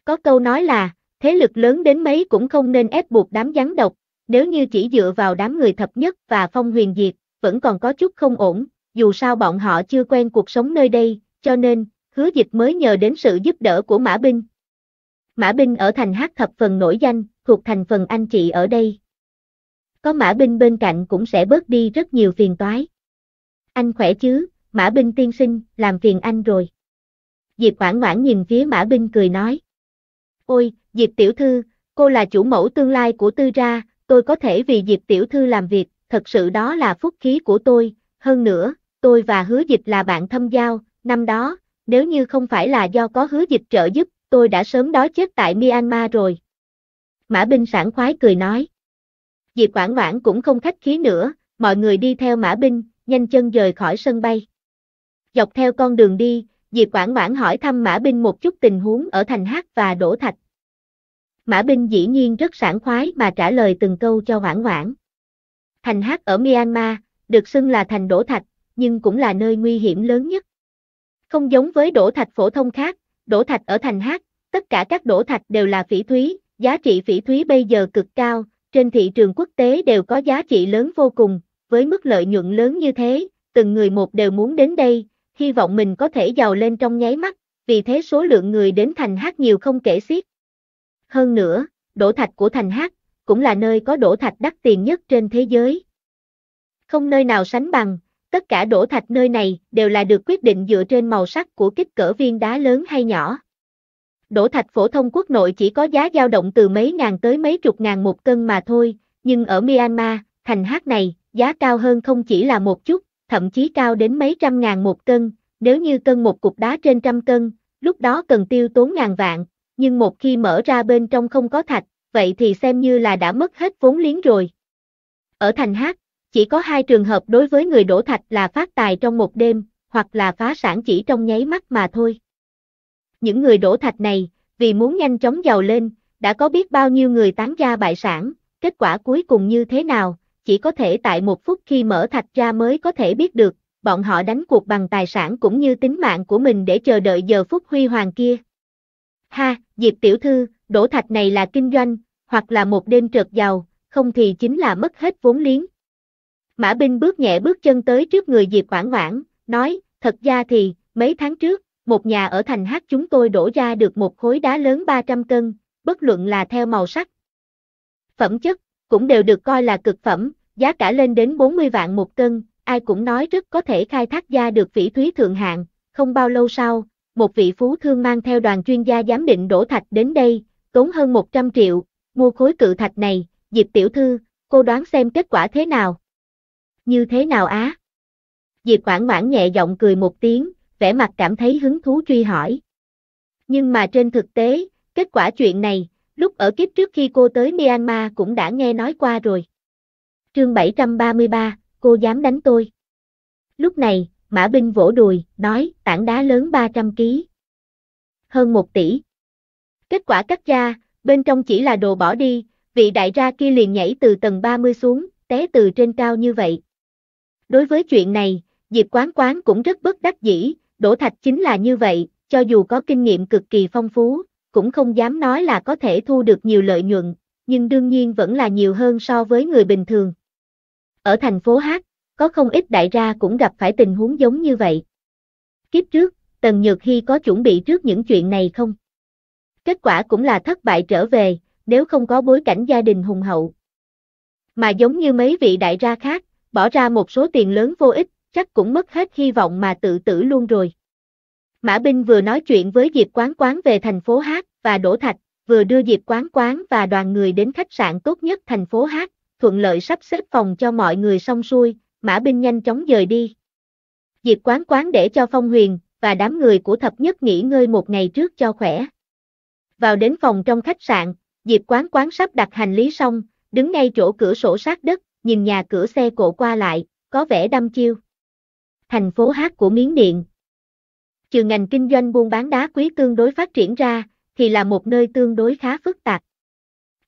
Có câu nói là, thế lực lớn đến mấy cũng không nên ép buộc đám gián độc, nếu như chỉ dựa vào đám người thập nhất và phong huyền diệt, vẫn còn có chút không ổn, dù sao bọn họ chưa quen cuộc sống nơi đây, cho nên, hứa dịch mới nhờ đến sự giúp đỡ của Mã Binh. Mã Binh ở thành hát thập phần nổi danh, thuộc thành phần anh chị ở đây. Có Mã Binh bên cạnh cũng sẽ bớt đi rất nhiều phiền toái. Anh khỏe chứ, Mã Binh tiên sinh, làm phiền anh rồi. Diệp Quảng Ngoãn nhìn phía Mã Binh cười nói. Ôi, Diệp Tiểu Thư, cô là chủ mẫu tương lai của Tư Ra, tôi có thể vì Diệp Tiểu Thư làm việc, thật sự đó là phúc khí của tôi, hơn nữa, tôi và hứa dịch là bạn thâm giao, năm đó, nếu như không phải là do có hứa dịch trợ giúp, tôi đã sớm đói chết tại Myanmar rồi. Mã Binh sảng khoái cười nói. Diệp Quảng Quảng cũng không khách khí nữa, mọi người đi theo Mã Binh, nhanh chân rời khỏi sân bay. Dọc theo con đường đi, Diệp Quảng Ngoãn hỏi thăm Mã Binh một chút tình huống ở Thành Hát và Đỗ Thạch. Mã Binh dĩ nhiên rất sảng khoái mà trả lời từng câu cho Quảng Ngoãn. Thành Hát ở Myanmar, được xưng là thành Đỗ Thạch, nhưng cũng là nơi nguy hiểm lớn nhất. Không giống với Đỗ Thạch phổ thông khác, Đỗ Thạch ở Thành Hát, tất cả các Đỗ Thạch đều là phỉ thúy, giá trị phỉ thúy bây giờ cực cao, trên thị trường quốc tế đều có giá trị lớn vô cùng, với mức lợi nhuận lớn như thế, từng người một đều muốn đến đây, hy vọng mình có thể giàu lên trong nháy mắt, vì thế số lượng người đến thành hát nhiều không kể xiết. Hơn nữa, đổ thạch của thành hát cũng là nơi có đổ thạch đắt tiền nhất trên thế giới. Không nơi nào sánh bằng, tất cả đổ thạch nơi này đều là được quyết định dựa trên màu sắc của kích cỡ viên đá lớn hay nhỏ. Đổ thạch phổ thông quốc nội chỉ có giá dao động từ mấy ngàn tới mấy chục ngàn một cân mà thôi, nhưng ở Myanmar, thành hát này, giá cao hơn không chỉ là một chút, thậm chí cao đến mấy trăm ngàn một cân, nếu như cân một cục đá trên trăm cân, lúc đó cần tiêu tốn ngàn vạn, nhưng một khi mở ra bên trong không có thạch, vậy thì xem như là đã mất hết vốn liếng rồi. Ở thành hát, chỉ có hai trường hợp đối với người đổ thạch là phát tài trong một đêm, hoặc là phá sản chỉ trong nháy mắt mà thôi. Những người đổ thạch này, vì muốn nhanh chóng giàu lên, đã có biết bao nhiêu người tán gia bại sản, kết quả cuối cùng như thế nào, chỉ có thể tại một phút khi mở thạch ra mới có thể biết được, bọn họ đánh cuộc bằng tài sản cũng như tính mạng của mình để chờ đợi giờ phút huy hoàng kia. Ha, Diệp tiểu thư, đổ thạch này là kinh doanh, hoặc là một đêm trượt giàu, không thì chính là mất hết vốn liếng. Mã Binh bước nhẹ bước chân tới trước người Diệp Quảng Quảng, nói, thật ra thì, mấy tháng trước, một nhà ở thành hát chúng tôi đổ ra được một khối đá lớn 300 cân, bất luận là theo màu sắc, phẩm chất, cũng đều được coi là cực phẩm, giá cả lên đến 40 vạn một cân, ai cũng nói rất có thể khai thác ra được phỉ thúy thượng hạng, không bao lâu sau, một vị phú thương mang theo đoàn chuyên gia giám định đổ thạch đến đây, tốn hơn 100 triệu, mua khối cự thạch này, Diệp tiểu thư, cô đoán xem kết quả thế nào? Như thế nào á? Diệp Quảng Mãn nhẹ giọng cười một tiếng, vẻ mặt cảm thấy hứng thú truy hỏi. Nhưng mà trên thực tế, kết quả chuyện này, lúc ở kiếp trước khi cô tới Myanmar cũng đã nghe nói qua rồi. Chương 733, cô dám đánh tôi. Lúc này, Mã Binh vỗ đùi, nói, tảng đá lớn 300 kg. Hơn 1 tỷ. Kết quả cắt ra, bên trong chỉ là đồ bỏ đi, vị đại gia kia liền nhảy từ tầng 30 xuống, té từ trên cao như vậy. Đối với chuyện này, Diệp Quán Quán cũng rất bất đắc dĩ, Đỗ Thạch chính là như vậy, cho dù có kinh nghiệm cực kỳ phong phú, cũng không dám nói là có thể thu được nhiều lợi nhuận, nhưng đương nhiên vẫn là nhiều hơn so với người bình thường. Ở thành phố H, có không ít đại gia cũng gặp phải tình huống giống như vậy. Kiếp trước, Tần Nhược Hy có chuẩn bị trước những chuyện này không? Kết quả cũng là thất bại trở về, nếu không có bối cảnh gia đình hùng hậu. Mà giống như mấy vị đại gia khác, bỏ ra một số tiền lớn vô ích, chắc cũng mất hết hy vọng mà tự tử luôn rồi. Mã Binh vừa nói chuyện với Diệp Quán Quán về thành phố Hát và Đỗ Thạch, vừa đưa Diệp Quán Quán và đoàn người đến khách sạn tốt nhất thành phố Hát, thuận lợi sắp xếp phòng cho mọi người xong xuôi, Mã Binh nhanh chóng rời đi. Diệp Quán Quán để cho Phong Huyền và đám người của Thập Nhất nghỉ ngơi một ngày trước cho khỏe. Vào đến phòng trong khách sạn, Diệp Quán Quán sắp đặt hành lý xong, đứng ngay chỗ cửa sổ sát đất, nhìn nhà cửa xe cộ qua lại, có vẻ đăm chiêu. Thành phố Hát của Miến Điện, trừ ngành kinh doanh buôn bán đá quý tương đối phát triển ra, thì là một nơi tương đối khá phức tạp.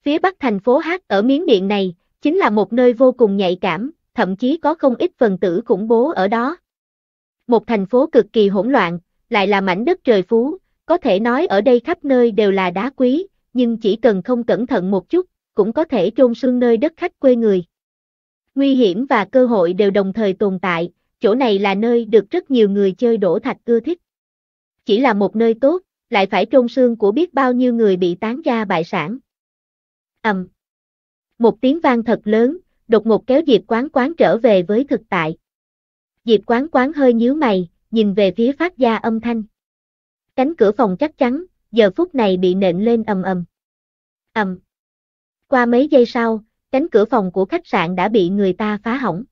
Phía bắc thành phố Hát ở miếng điện này, chính là một nơi vô cùng nhạy cảm, thậm chí có không ít phần tử khủng bố ở đó. Một thành phố cực kỳ hỗn loạn, lại là mảnh đất trời phú, có thể nói ở đây khắp nơi đều là đá quý, nhưng chỉ cần không cẩn thận một chút, cũng có thể chôn xương nơi đất khách quê người. Nguy hiểm và cơ hội đều đồng thời tồn tại, chỗ này là nơi được rất nhiều người chơi đổ thạch ưa thích chỉ là một nơi tốt, lại phải trôn xương của biết bao nhiêu người bị tán gia bại sản. ầm, Một tiếng vang thật lớn, đột ngột kéo Diệp Quán Quán trở về với thực tại. Diệp Quán Quán hơi nhíu mày, nhìn về phía phát ra âm thanh. Cánh cửa phòng chắc chắn, giờ phút này bị nện lên ầm ầm. ầm. Qua mấy giây sau, cánh cửa phòng của khách sạn đã bị người ta phá hỏng.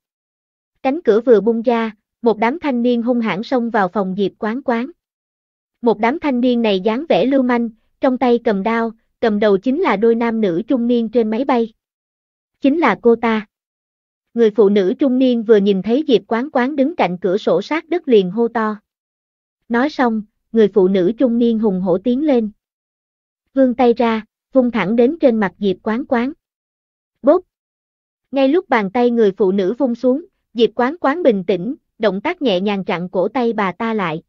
Cánh cửa vừa bung ra, một đám thanh niên hung hãn xông vào phòng Diệp Quán Quán. Một đám thanh niên này dáng vẻ lưu manh, trong tay cầm đao, cầm đầu chính là đôi nam nữ trung niên trên máy bay. Chính là cô ta. Người phụ nữ trung niên vừa nhìn thấy Diệp Quán Quán đứng cạnh cửa sổ sát đất liền hô to. Nói xong, người phụ nữ trung niên hùng hổ tiến lên. Vươn tay ra, vung thẳng đến trên mặt Diệp Quán Quán. Bốp! Ngay lúc bàn tay người phụ nữ vung xuống, Diệp Quán Quán bình tĩnh, động tác nhẹ nhàng chặn cổ tay bà ta lại.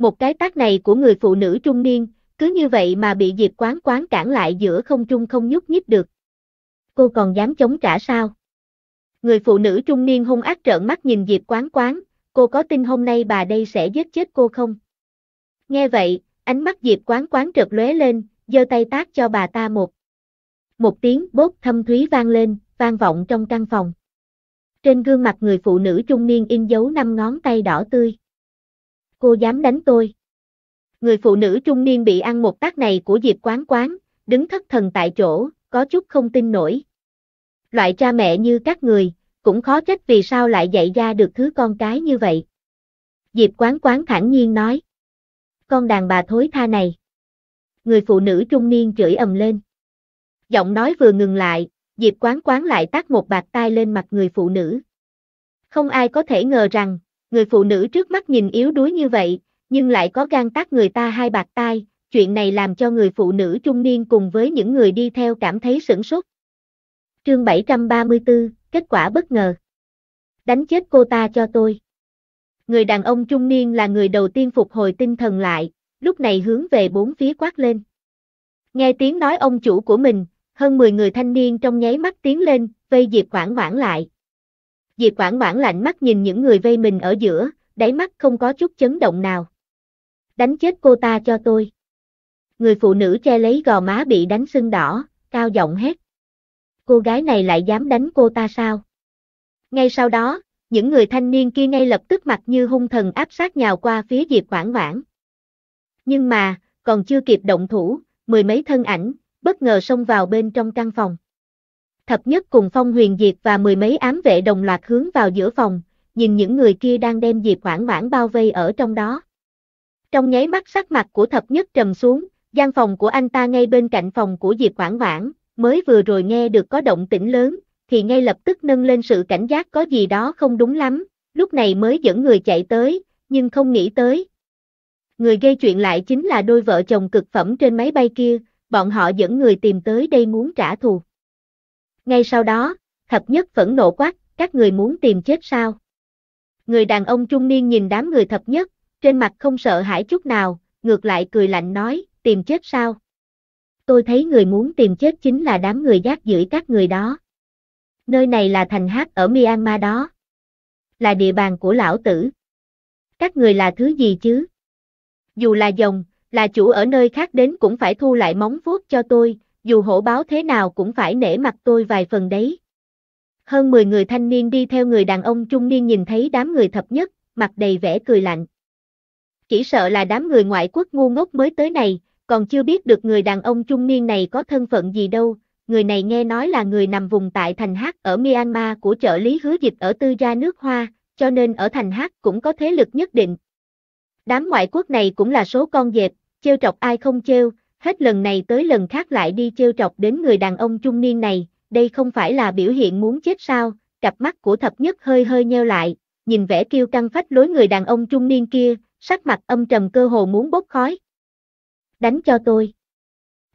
Một cái tác này của người phụ nữ trung niên, cứ như vậy mà bị Diệp Quán Quán cản lại giữa không trung không nhúc nhích được. Cô còn dám chống trả sao? Người phụ nữ trung niên hung ác trợn mắt nhìn Diệp Quán Quán, cô có tin hôm nay bà đây sẽ giết chết cô không? Nghe vậy, ánh mắt Diệp Quán Quán trợt lóe lên, giơ tay tác cho bà ta một. Một tiếng bốt thâm thúy vang lên, vang vọng trong căn phòng. Trên gương mặt người phụ nữ trung niên in dấu năm ngón tay đỏ tươi cô dám đánh tôi. Người phụ nữ trung niên bị ăn một tác này của Diệp Quán Quán, đứng thất thần tại chỗ, có chút không tin nổi. Loại cha mẹ như các người, cũng khó trách vì sao lại dạy ra được thứ con cái như vậy. Diệp Quán Quán thản nhiên nói. Con đàn bà thối tha này. Người phụ nữ trung niên chửi ầm lên. Giọng nói vừa ngừng lại, Diệp Quán Quán lại tát một bạt tai lên mặt người phụ nữ. Không ai có thể ngờ rằng, Người phụ nữ trước mắt nhìn yếu đuối như vậy, nhưng lại có gan tác người ta hai bạc tai, chuyện này làm cho người phụ nữ trung niên cùng với những người đi theo cảm thấy sửng sốt. Chương 734, kết quả bất ngờ. Đánh chết cô ta cho tôi. Người đàn ông trung niên là người đầu tiên phục hồi tinh thần lại, lúc này hướng về bốn phía quát lên. Nghe tiếng nói ông chủ của mình, hơn 10 người thanh niên trong nháy mắt tiến lên, vây dịp khoảng hoảng lại, Diệp Quảng Ngoãn lạnh mắt nhìn những người vây mình ở giữa, đáy mắt không có chút chấn động nào. Đánh chết cô ta cho tôi. Người phụ nữ che lấy gò má bị đánh sưng đỏ, cao giọng hét. Cô gái này lại dám đánh cô ta sao? Ngay sau đó, những người thanh niên kia ngay lập tức mặt như hung thần áp sát nhào qua phía Diệp Quảng Ngoãn. Nhưng mà, còn chưa kịp động thủ, mười mấy thân ảnh, bất ngờ xông vào bên trong căn phòng thập nhất cùng phong huyền Diệt và mười mấy ám vệ đồng loạt hướng vào giữa phòng, nhìn những người kia đang đem diệp hoảng mãn bao vây ở trong đó. Trong nháy mắt sắc mặt của thập nhất trầm xuống, gian phòng của anh ta ngay bên cạnh phòng của diệp hoảng mãn, mới vừa rồi nghe được có động tĩnh lớn, thì ngay lập tức nâng lên sự cảnh giác có gì đó không đúng lắm, lúc này mới dẫn người chạy tới, nhưng không nghĩ tới. Người gây chuyện lại chính là đôi vợ chồng cực phẩm trên máy bay kia, bọn họ dẫn người tìm tới đây muốn trả thù. Ngay sau đó, thập nhất phẫn nộ quát, các người muốn tìm chết sao? Người đàn ông trung niên nhìn đám người thập nhất, trên mặt không sợ hãi chút nào, ngược lại cười lạnh nói, tìm chết sao? Tôi thấy người muốn tìm chết chính là đám người giác giữ các người đó. Nơi này là thành hát ở Myanmar đó. Là địa bàn của lão tử. Các người là thứ gì chứ? Dù là dòng, là chủ ở nơi khác đến cũng phải thu lại móng vuốt cho tôi, dù hổ báo thế nào cũng phải nể mặt tôi vài phần đấy. Hơn 10 người thanh niên đi theo người đàn ông trung niên nhìn thấy đám người thập nhất, mặt đầy vẻ cười lạnh. Chỉ sợ là đám người ngoại quốc ngu ngốc mới tới này, còn chưa biết được người đàn ông trung niên này có thân phận gì đâu, người này nghe nói là người nằm vùng tại thành Hát ở Myanmar của trợ lý hứa dịch ở tư gia nước Hoa, cho nên ở thành Hát cũng có thế lực nhất định. Đám ngoại quốc này cũng là số con dẹp, trêu trọc ai không trêu, hết lần này tới lần khác lại đi trêu trọc đến người đàn ông trung niên này, đây không phải là biểu hiện muốn chết sao, cặp mắt của thập nhất hơi hơi nheo lại, nhìn vẻ kiêu căng phách lối người đàn ông trung niên kia, sắc mặt âm trầm cơ hồ muốn bốc khói. Đánh cho tôi.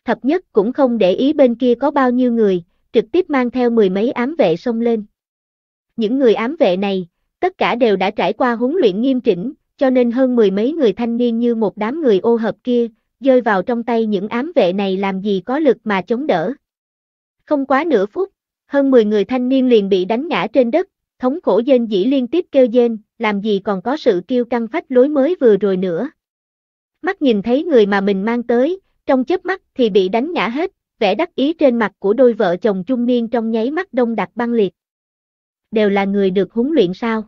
Thập nhất cũng không để ý bên kia có bao nhiêu người, trực tiếp mang theo mười mấy ám vệ xông lên. Những người ám vệ này, tất cả đều đã trải qua huấn luyện nghiêm chỉnh, cho nên hơn mười mấy người thanh niên như một đám người ô hợp kia, rơi vào trong tay những ám vệ này làm gì có lực mà chống đỡ. Không quá nửa phút, hơn 10 người thanh niên liền bị đánh ngã trên đất, thống khổ dên dĩ liên tiếp kêu dên, làm gì còn có sự kêu căng phách lối mới vừa rồi nữa. Mắt nhìn thấy người mà mình mang tới, trong chớp mắt thì bị đánh ngã hết, vẻ đắc ý trên mặt của đôi vợ chồng trung niên trong nháy mắt đông đặc băng liệt. Đều là người được huấn luyện sao?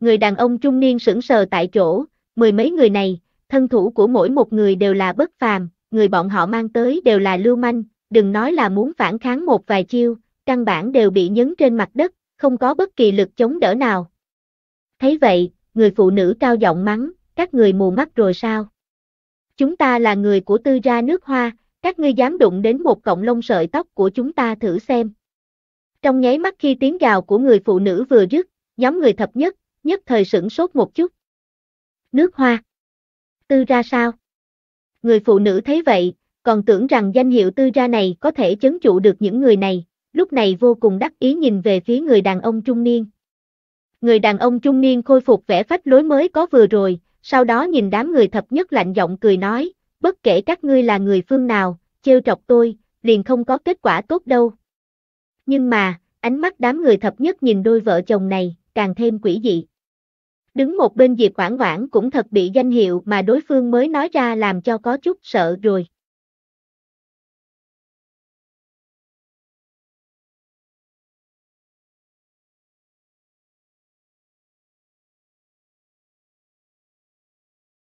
Người đàn ông trung niên sững sờ tại chỗ, mười mấy người này, thân thủ của mỗi một người đều là bất phàm, người bọn họ mang tới đều là lưu manh, đừng nói là muốn phản kháng một vài chiêu, căn bản đều bị nhấn trên mặt đất, không có bất kỳ lực chống đỡ nào. Thấy vậy, người phụ nữ cao giọng mắng, các người mù mắt rồi sao? Chúng ta là người của tư gia nước hoa, các ngươi dám đụng đến một cọng lông sợi tóc của chúng ta thử xem. Trong nháy mắt khi tiếng gào của người phụ nữ vừa dứt, nhóm người thập nhất, nhất thời sửng sốt một chút. Nước hoa tư ra sao? Người phụ nữ thấy vậy, còn tưởng rằng danh hiệu tư ra này có thể chấn trụ được những người này, lúc này vô cùng đắc ý nhìn về phía người đàn ông trung niên. Người đàn ông trung niên khôi phục vẻ phách lối mới có vừa rồi, sau đó nhìn đám người thập nhất lạnh giọng cười nói, bất kể các ngươi là người phương nào, trêu trọc tôi, liền không có kết quả tốt đâu. Nhưng mà, ánh mắt đám người thập nhất nhìn đôi vợ chồng này, càng thêm quỷ dị. Đứng một bên Diệp Quảng Quảng cũng thật bị danh hiệu mà đối phương mới nói ra làm cho có chút sợ rồi.